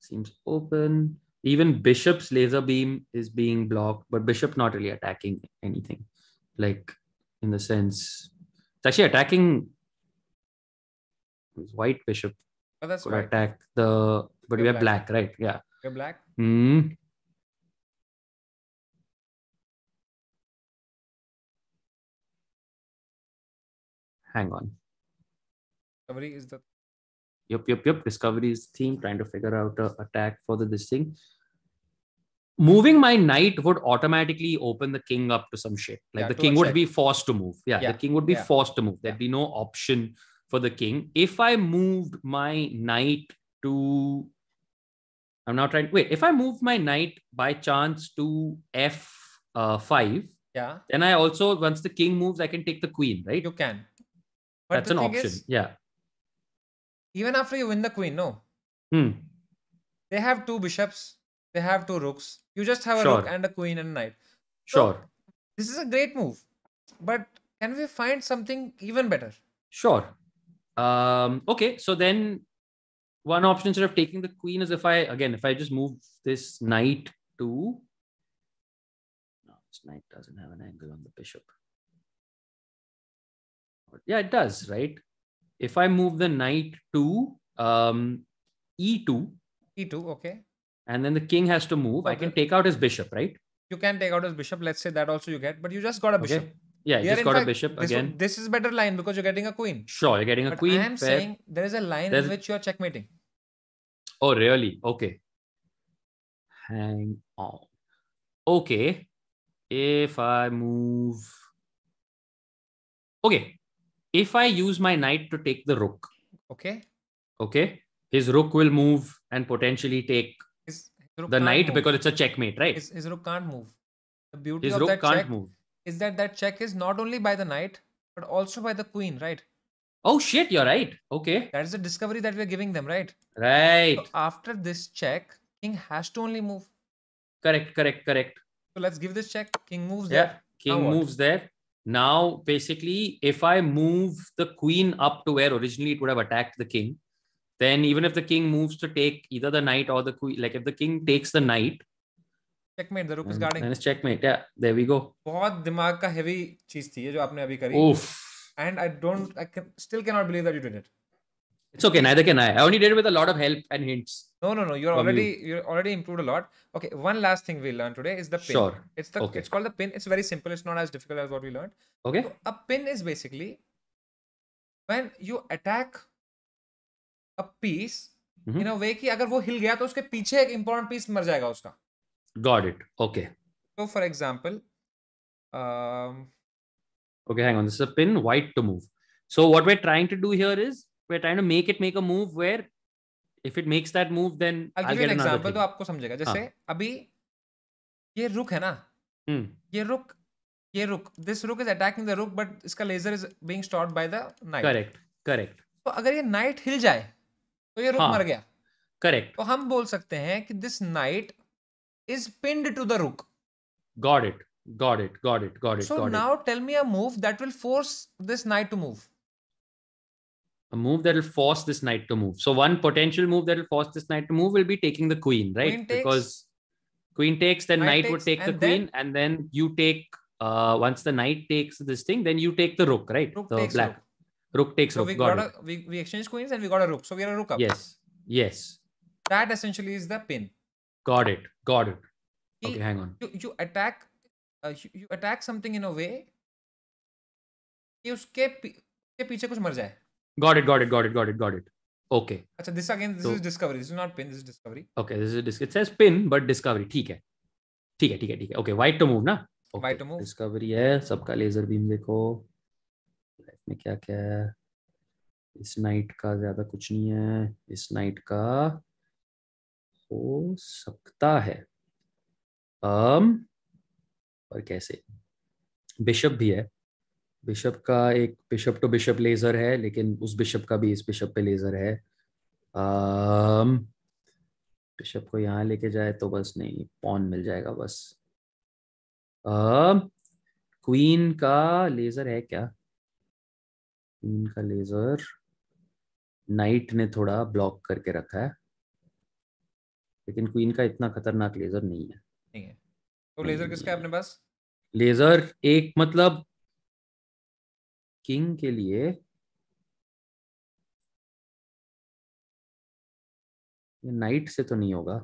seems open. Even Bishop's laser beam is being blocked, but Bishop not really attacking anything. Like in the sense, it's actually attacking White Bishop. Oh, that's right. Attack the, but we are we have black. black. right? Yeah. You're black. Hmm. hang on. Discovery is the. Yep, yep, yep. Discovery is theme. Trying to figure out a attack for the this thing. Moving my knight would automatically open the king up to some shit. Like yeah, the king would be forced to move. Yeah, yeah, the king would be yeah. forced to move. There'd be no option for the king. If I moved my knight to, I'm now trying. Wait, if I move my knight by chance to f uh, five, yeah. Then I also once the king moves, I can take the queen, right? You can. But That's an option. Is, yeah. Even after you win the queen, no. Hmm. They have two bishops. They have two rooks. You just have a sure. rook and a queen and a knight. So sure. This is a great move. But can we find something even better? Sure. Um, okay, so then one option instead of taking the queen is if I again if I just move this knight to no, this knight doesn't have an angle on the bishop yeah it does right if i move the knight to um e2 e2 okay and then the king has to move okay. i can take out his bishop right you can take out his bishop let's say that also you get but you just got a bishop okay. yeah you just got fact, a bishop this, again this is better line because you're getting a queen sure you're getting a but queen i am saying there is a line There's... in which you're checkmating oh really okay hang on okay if i move okay if I use my knight to take the rook, okay, okay, his rook will move and potentially take his, his the knight move. because it's a checkmate, right? His, his, rook can't move. The beauty his of rook that can't check move. is that that check is not only by the knight but also by the queen, right? Oh shit, you're right. Okay, that is the discovery that we're giving them, right? Right. So after this check, king has to only move. Correct, correct, correct. So let's give this check. King moves yeah. there. King moves there. Now, basically, if I move the queen up to where originally it would have attacked the king, then even if the king moves to take either the knight or the queen, like if the king takes the knight, checkmate. The rook is guarding. And it's checkmate. Yeah, there we go. बहुत दिमाग का heavy चीज थी ये जो आपने अभी करी. Oof. And I don't, I can, still cannot believe that you did it. It's okay. Neither can I. I only did it with a lot of help and hints. No, no, no. You're already you. are already improved a lot. Okay. One last thing we learned today is the pin. Sure. It's the okay. it's called the pin. It's very simple. It's not as difficult as what we learned. Okay. So a pin is basically when you attack a piece mm-hmm. in a way कि अगर वो हिल गया तो उसके पीछे एक important piece मर जाएगा Got it. Okay. So for example, um, okay, hang on. This is a pin, white to move. So what we're trying to do here is we're trying to make it make a move where if it makes that move then I'll, I'll give you an example तो आपको समझेगा जैसे हाँ. अभी ये रुक है ना हुँ. हम्म। ये रुक ये rook this rook is attacking the rook but इसका लेजर is being stopped by the knight correct correct तो अगर ये नाइट हिल जाए तो ये रुक हाँ. मर गया करेक्ट तो हम बोल सकते हैं कि this knight is pinned to the rook got it got it got it got it so now tell me a move that will force this knight to move a move that'll force this knight to move. So one potential move that'll force this knight to move will be taking the queen, right? Queen takes, because queen takes, then knight, takes, would take the queen, then, and then you take. Uh, once the knight takes this thing, then you take the rook, right? Rook the takes black. Rook. rook takes so rook. We got, got a, we, we exchange queens and we got a rook. So we are a rook up. Yes. Yes. That essentially is the pin. Got it. Got it. He, okay, hang on. You, you attack, uh, you, you attack something in a way कि उसके उसके पीछे कुछ मर जाए Got it, got it, got it, got it, got it. Okay. अच्छा this again this so, is discovery. This is not pin. This is discovery. Okay, this is disc it says pin but discovery. ठीक है, ठीक है, ठीक है, ठीक है. Okay, white to move ना. Okay. White to move. Discovery है. सबका laser beam देखो. Life में क्या क्या है? इस नाइट का ज्यादा कुछ नहीं है. इस नाइट का हो सकता है. Um, और कैसे? बिशप भी है. बिशप का एक बिशप टू बिशप लेजर है लेकिन उस बिशप का भी इस बिशप पे लेजर है आम, बिशप को यहाँ लेके जाए तो बस नहीं पॉन मिल जाएगा बस क्वीन का लेजर है क्या क्वीन का लेजर नाइट ने थोड़ा ब्लॉक करके रखा है लेकिन क्वीन का इतना खतरनाक लेजर नहीं है नहीं है तो लेजर किसका है अपने पास लेजर एक मतलब किंग के लिए ये नाइट से तो नहीं होगा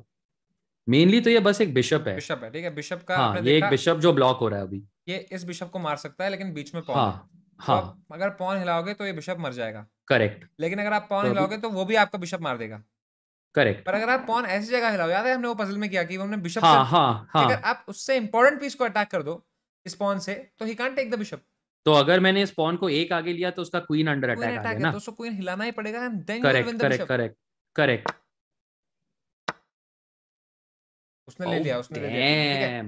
मेनली तो ये बस एक बिशप है बिशप है ठीक है बिशप का हाँ, ये एक बिशप जो ब्लॉक हो रहा है अभी ये इस बिशप को मार सकता है लेकिन बीच में पॉन हाँ, हाँ. तो आप अगर पॉन हिलाओगे तो ये बिशप मर जाएगा करेक्ट लेकिन अगर आप पॉन तो हिलाओगे तो वो भी आपका बिशप मार देगा करेक्ट पर अगर आप पॉन ऐसी जगह हिलाओ याद है हमने वो पजल में किया कि हमने बिशप हाँ, हाँ, हाँ, हाँ. अगर आप उससे इंपॉर्टेंट पीस को अटैक कर दो इस पॉन से तो ही कांट टेक द बिशप तो अगर मैंने इस पॉन को एक आगे लिया तो उसका क्वीन अंडर अटैक आ गया ना तो क्वीन हिलाना ही पड़ेगा and then correct correct correct correct उसने ले oh, लिया उसने ले लिया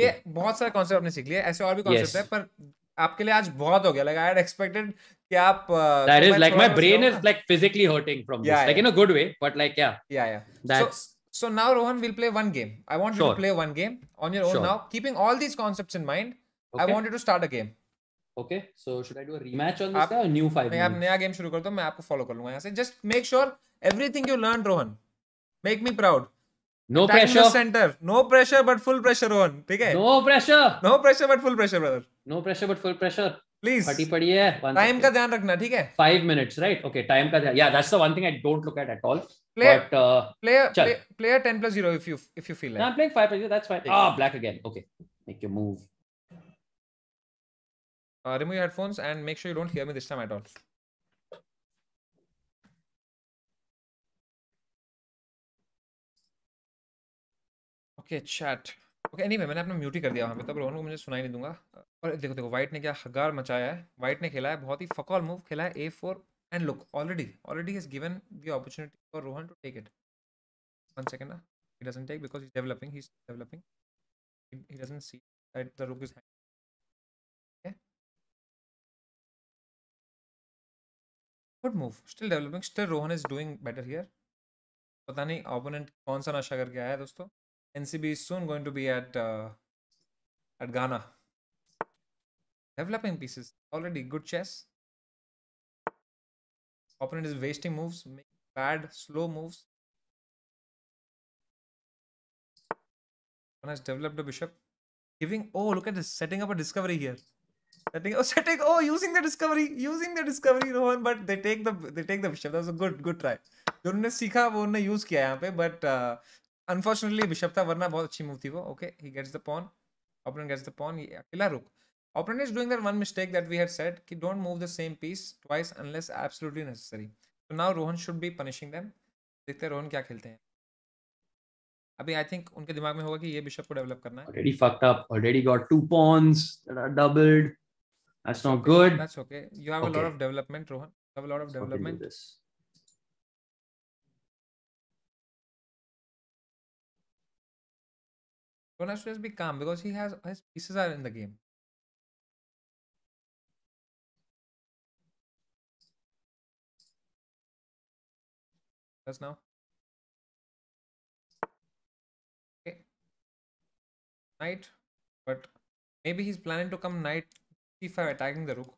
ये बहुत सारे कॉन्सेप्ट आपने सीख लिए ऐसे और भी कॉन्सेप्ट है पर आपके लिए आज बहुत हो गया लाइक आई हैड एक्सपेक्टेड कि आप that is like my brain is like physically hurting from this like in a good way but like yeah yeah yeah that's so now Rohan will play one game I want you to play one game on your own now keeping all these concepts in mind I want you to start a game okay so should I do a rematch on this और new 5 आप नया game शुरू कर दो मैं आपको follow कर लूंगा यहां से just make sure everything you learn Rohan make me proud no pressure centre no pressure but full pressure Rohan ठीक है no pressure no pressure but full pressure brother no pressure but full pressure please फटी पड़ी है time का ध्यान रखना ठीक है 5 मिनट्स राइट ओके टाइम का ध्यान yeah that's the one thing I don't look at at all Player, player uh, player, play, player 10 plus 0 if you if you feel like. No, I'm playing 5 plus 0, that's fine. Ah, oh, black again. Okay, make your Uh, remove your headphones and make sure you don't hear me this time at all. Okay okay, chat okay okay, anyway anyway, मैंने अपना mute ही कर दिया वहाँ पे तब रोहन को मुझे सुनाई नहीं दूंगा और देखो देखो वाइट ने क्या हगार मचाया है वाइट ने खेला है बहुत ही फकॉल मूव खेला है e four and look already already has given the opportunity for Rohan to take it one second ना he doesn't take because he's developing he's developing he, he doesn't see that the rook is hanging good move still developing still rohan is doing better here pata nahi opponent kaun sa nasha karke aaya hai dosto ncb is soon going to be at uh, at ghana developing pieces already good chess opponent is wasting moves bad slow moves one has developed a bishop giving oh look at this setting up a discovery here Setting, oh, setting, oh, using the discovery, using the discovery, Rohan. But they take the they take the bishop. That was a good good try. जो उन्होंने सीखा वो उन्होंने use किया यहाँ पे uh, unfortunately bishop था वरना बहुत अच्छी move थी वो okay he gets the pawn opponent gets the pawn he akila rook opponent is doing that one mistake that we had said ki don't move the same piece twice unless absolutely necessary so now rohan should be punishing them dekhte hain rohan kya khelte hain अभी I think उनके दिमाग में होगा कि ये bishop को develop करना है already fucked up already got two pawns that are doubled That's not good. That's okay. You have okay. a lot of development, Rohan. You have a lot of development. This. Rohan has to just be calm because he has his pieces are in the game. That's now. Okay. Night. But maybe he's planning to come night i 5 attacking the rook.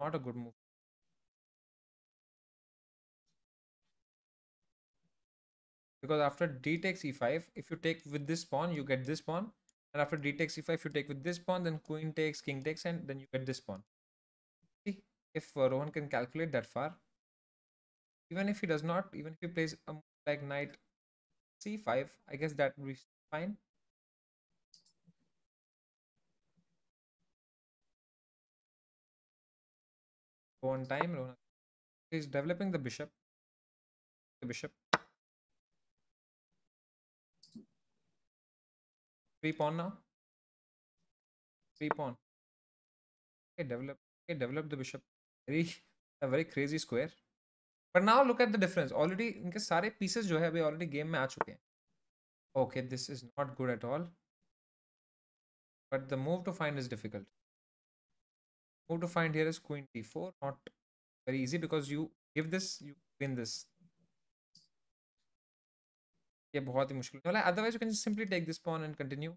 Not a good move. Because after d takes e5, if you take with this pawn, you get this pawn. And after d takes e5, you take with this pawn, then queen takes, king takes, and then you get this pawn. See, if uh, Rohan can calculate that far, even if he does not, even if he plays a move like knight c5, I guess that would be fine. on time Rona is developing the bishop the bishop three pawn now three pawn okay develop okay develop the bishop very a very crazy square but now look at the difference already इनके सारे pieces जो है अभी already game में आ चुके हैं okay this is not good at all but the move to find is difficult move to find here is queen d4 not very easy because you give this you win this ये बहुत ही मुश्किल वाला otherwise you can pawn and continue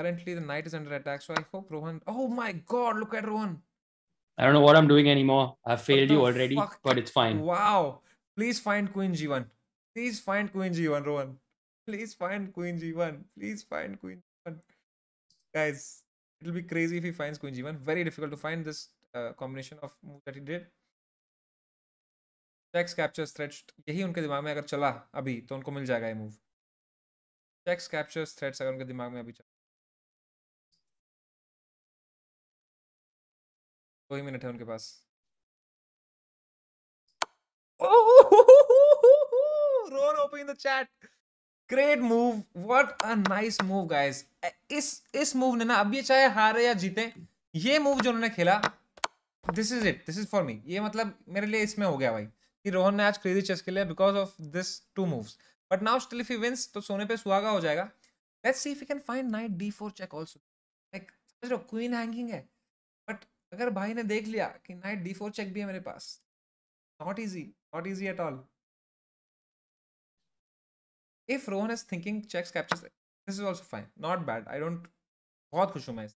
currently the knight is under attack so i hope rohan oh my god look at rohan i don't know what i'm doing anymore i failed you already fuck? but it's fine wow please find queen g1 please find queen g1 rohan please find queen g1 please find queen g1 guys It'll be crazy if he finds Kunjivan. Very difficult to find this uh, combination of move that he did. Checks capture threats यही उनके दिमाग में अगर चला अभी तो उनको मिल जाएगा ये मूव चेक्स कैप्चर थ्रेट्स अगर उनके दिमाग में अभी चला दो ही मिनट है उनके पास रोन open in the chat great move what a nice move guys इस इस मूव ने ना अब ये चाहे हारे या जीते ये मूव जो उन्होंने खेला this is it this is for me ये मतलब मेरे लिए इसमें हो गया भाई कि रोहन ने आज क्रेजी चेस खेला because of this two moves but now still if he wins तो सोने पे सुहागा हो जाएगा let's see if you can find knight d four check also like समझ लो क्वीन हैंगिंग है बट अगर भाई ने देख लिया कि नाइट डी फोर चेक भी है मेरे पास not easy not easy at all if Rohan is thinking checks captures, this is also fine. Not bad. I don't. बहुत खुश हूँ मैं इस.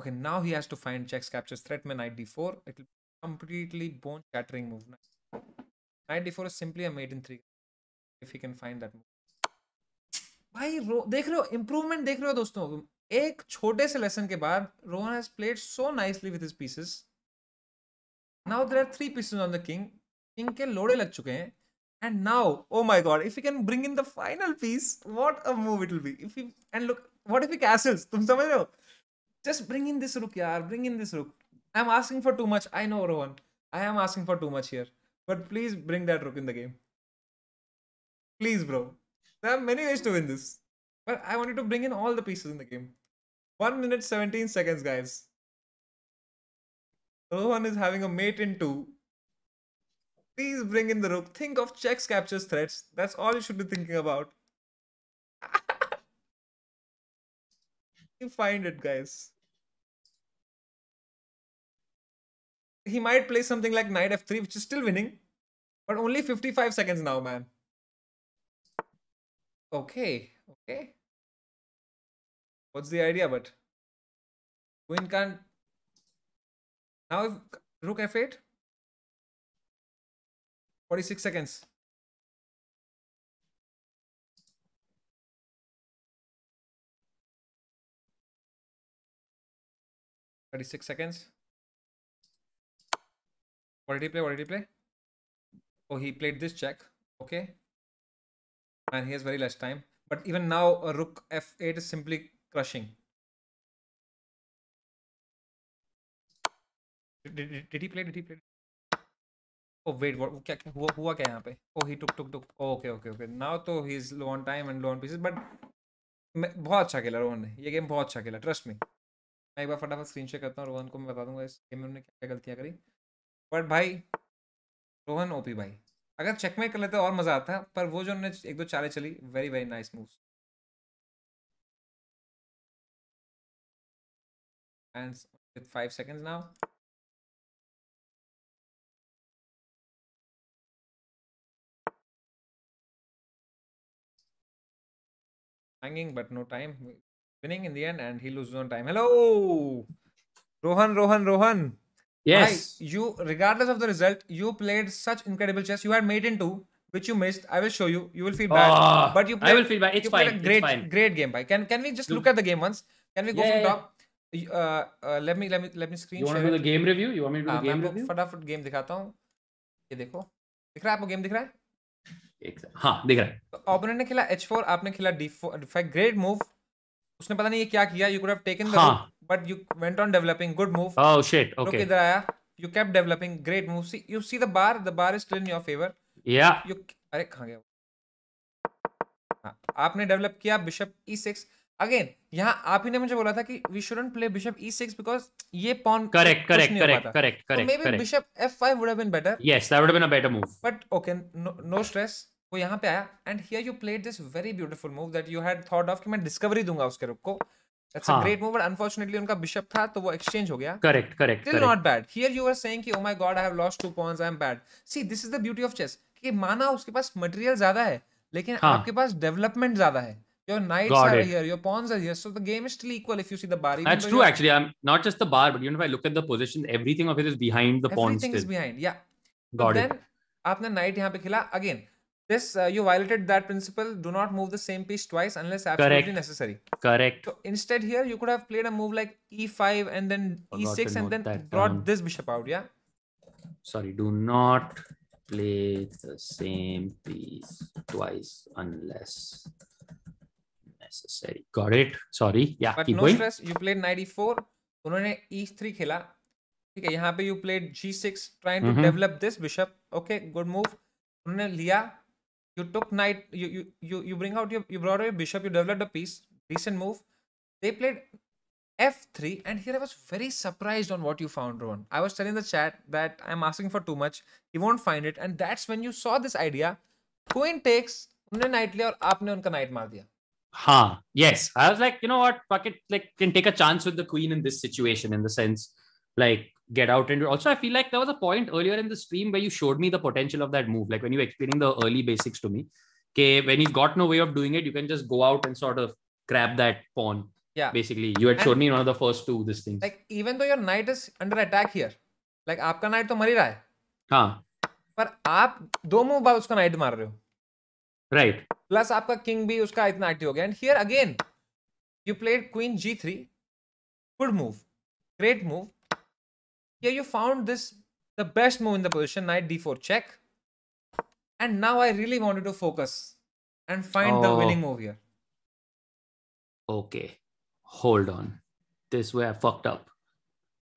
Okay, now he has to find checks captures threat man knight d4. It will completely bone shattering move. Nice. Knight d4 is simply a maiden three. If he can find that move. भाई रो देख रहे हो improvement देख रहे हो दोस्तों एक छोटे से लेसन के बाद Rohan has played so nicely with his pieces now there are three pieces on the king king के लोड़े लग चुके हैं And now, oh my god, if we can bring in the final piece, what a move it will be. If we and look, what if he castles? Just bring in this rook, yaar. Bring in this rook. I'm asking for too much. I know, Rohan. I am asking for too much here. But please bring that rook in the game. Please, bro. There are many ways to win this. But I wanted to bring in all the pieces in the game. 1 minute 17 seconds, guys. Rohan is having a mate in 2 Please bring in the rook. Think of checks, captures, threats. That's all you should be thinking about. you find it, guys. He might play something like knight f3, which is still winning. But only 55 seconds now, man. Okay, okay. What's the idea, but? Queen can't... Now if rook f8? 46 seconds. Thirty-six seconds. What did he play? What did he play? Oh, he played this check. Okay. And he has very less time. But even now, a rook f8 is simply crushing. Did, did, did he play? Did he play? Oh oh, wait क्या हुआ हुआ क्या यहाँ पे oh he took took took okay okay okay now तो he is low on time and low on pieces but बहुत अच्छा खेला रोहन ने ये गेम बहुत अच्छा खेला ट्रस्ट मी मैं एक बार फटाफट स्क्रीन शेयर करता हूँ रोहन को मैं बता दूंगा इस गेम में उन्होंने क्या गलतियाँ करी बट भाई रोहन ओपी भाई अगर चेक में कर लेते तो और मज़ा आता पर वो जो उन्होंने एक दो चालें चली very very nice move and with five seconds now hanging, but no time. Winning in the end, and he loses on time. Hello, Rohan, Rohan, Rohan. Yes. Hi, you, regardless of the result, you played such incredible chess. You had made into which you missed. I will show you. You will feel bad. Oh, but you played, I will feel bad. It's fine. A great, fine. great game. By can can we just look at the game once? Can we go yeah, from yeah. top? Uh, uh, let me let me let me screen. You want to do the game review? You want me to do the ah, game review? फटाफट game दिखाता हूँ. ये देखो. दिख रहा है आपको game दिख रहा है? एक हाँ देख रहा है तो ने खेला h4 आपने खेला d4 ग्रेट मूव उसने पता नहीं ये क्या किया you could have taken the but you went on developing good move oh shit okay इधर आया you developing great move see you see the bar the bar is still in your favour yeah you अरे कहां गया हाँ, आपने develop किया bishop e6 again यहाँ आप ही ने मुझे बोला था कि we shouldn't play bishop e six because ये pawn correct correct correct correct correct maybe bishop f five would have been better yes that would have been a better move but okay no stress वो यहाँ पे आया and here you played this very beautiful move that you had thought of कि मैं discovery दूंगा उसके rook को that's a great move but unfortunately उनका बिशप था तो वो एक्सचेंज हो गया correct correct still not bad here you are saying कि oh my God I have lost two pawns I am bad see this is the beauty of chess कि माना उसके पास मटेरियल ज्यादा है लेकिन हाँ. आपके पास डेवलपमेंट ज्यादा है Your knights Got are it. here, your pawns are here. So the game is still equal if you see the bar. That's true, actually. I'm not just the bar, but even if I look at the position, everything of it is behind the pawn. Everything is behind, yeah. Got but it. Then you knight a पे again. This uh, you violated that principle. Do not move the same piece twice unless absolutely Correct. necessary. Correct. So instead here you could have played a move like e5 and then e6 and then brought this bishop out. Yeah. Sorry. Do not play the same piece twice unless necessary. Got it. Sorry. Yeah. But keep no going. stress. You played knight e4. उन्होंने e3 खेला ठीक है यहाँ पे you played g6 trying to mm -hmm. develop this bishop. Okay. Good move. उन्होंने लिया You took knight. You you you you bring out your you brought out your bishop. You developed a piece. Decent move. They played F3 and here I was very surprised on what you found Ron. I was telling the chat that I'm asking for too much. He won't find it and that's when you saw this idea. Queen takes, उन्हें knight लिया और आपने उनका knight मार दिया. huh yes i was like you know what bucket like can take a chance with the queen in this situation in the sense like get out and also i feel like there was a point earlier in the stream where you showed me the potential of that move like when you were explaining the early basics to me okay when you've got no way of doing it you can just go out and sort of grab that pawn yeah basically you had shown me one of the first two this thing like even though your knight is under attack here like आपका knight तो मर ही रहा है हाँ पर आप दो move बाद उसका knight मार रहे हो right. प्लस आपका king भी उसका इतना एक्टिव हो गया and here again you played queen g three good move great move here you found this the best move in the position knight d4 check and now i really want you to focus and find the oh. winning move here okay hold on this way i fucked up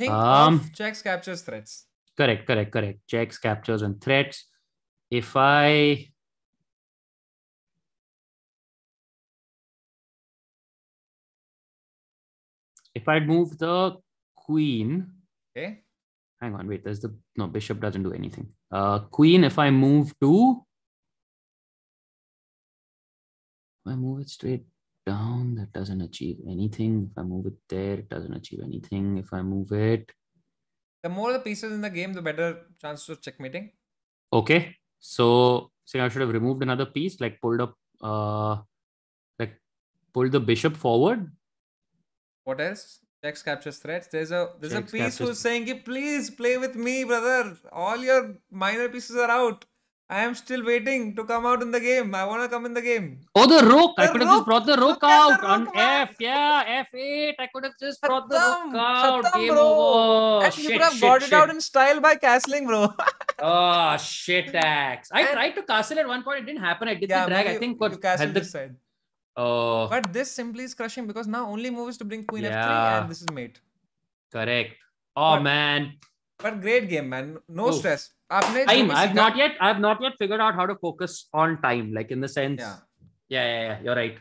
think um, checks captures threats correct correct correct checks captures and threats if i If I move the queen. Okay. Hang on, wait. There's the no bishop doesn't do anything. Uh, queen. If I move to, if I move it straight down, that doesn't achieve anything. If I move it there, it doesn't achieve anything. If I move it, the more the pieces in the game, the better chance of checkmating. Okay, so say I should have removed another piece, like pulled up, uh, like pulled the bishop forward, what else? Text captures threads. There's a there's Text a piece captures. who's saying, hey, please play with me, brother. All your minor pieces are out. I am still waiting to come out in the game. I wanna come in the game. Oh the rook! The I could rook. have just brought the rook Look out the rook, on F, yeah, F8. I could have just brought the rook out. Shatam, game over. And shit, you could have shit, brought shit. it out in style by castling, bro. oh shit axe. I and tried to castle at one point, it didn't happen. I did yeah, the drag. You, I think what had the, side. Oh. But this simply is crushing because now only moves to bring queen yeah. f3 and this is mate. Correct. Oh but, man. But great game, man. No Oof. stress. Aapne time. I've not yet. I've not yet figured out how to focus on time, like in the sense. Yeah. Yeah, yeah, yeah. You're right.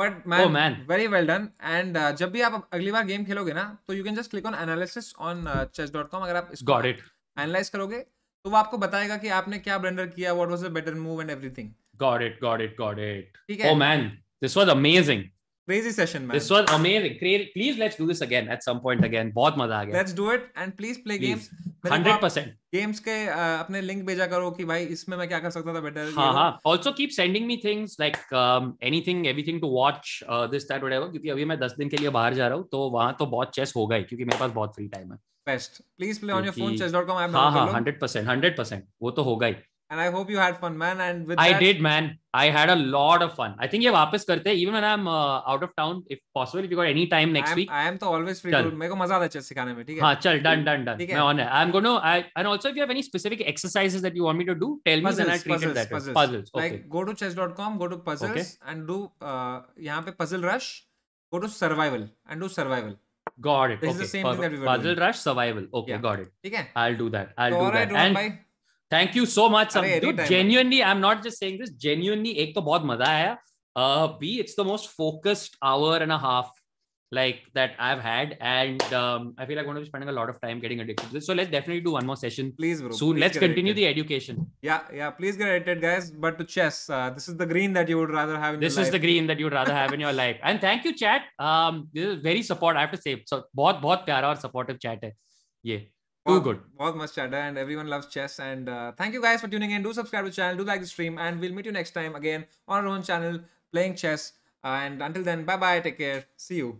But man very well done and जब भी आप अगली बार game खेलोगे ना तो you can just click on analysis on chess dot com अगर आप इसको एनालाइज करोगे तो वो आपको बताएगा कि आपने क्या ब्लेंडर किया what was the better move and everything Got it. Got it. Got it ठीक oh, this was amazing crazy session man this was amazing please let's do this again at some point again बहुत मजा आ गया let's do it and please play please. games Hundred percent. games के अपने link भेजा करो कि भाई इसमें मैं क्या कर सकता था better. हाँ हाँ also keep sending me things like um, anything everything to watch uh, this that whatever क्योंकि अभी मैं 10 दिन के लिए बाहर जा रहा हूँ तो वहाँ तो बहुत chess होगा ही क्योंकि मेरे पास बहुत free time है best please play on your phone chess.com हाँ. Hundred percent. Hundred percent. वो तो होगा ही and i hope you had fun man and with i that... did man i had a lot of fun i think ye वापस करते even when i'm uh, out of town if possible if you got any time next I am, week i am to always free चल. मेरे को मजा आता है chess सिखाने में ठीक done done done मैं on है i'm going to I, and also if you have any specific exercises that you want me to do tell puzzles, me then i'll treat puzzles, it that puzzles. puzzles okay. like go to chess.com go to puzzles okay. and do uh, yahan pe puzzle rush go to survival and do survival got it this okay. is the same Perfect. thing that we were puzzle doing. rush survival okay yeah. got it ठीक i i'll do that i'll so, do that right, and bye. Thank you so much Genuinely, I'm not just saying this. Genuinely, एक तो बहुत मजा आया be it's the most focused hour and a half like that I've had, and um, I feel like I'm going to be spending a lot of time getting addicted to this. So let's definitely do one more session, please, bro. Soon, let's continue the education. Yeah, yeah. Please get addicted, guys. But to chess, this uh, is the green that you would rather have. in This is the green that you would rather have in your life. And thank you, chat. Um, this is very support. I have to say, so, बहुत बहुत प्यारा और supportive chat है ये. Yeah. Too good. Both mast chada and everyone loves chess. And uh, thank you guys for tuning in. Do subscribe to the channel. Do like the stream. And we'll meet you next time again on our own channel playing chess. and until then, bye bye. Take care. See you.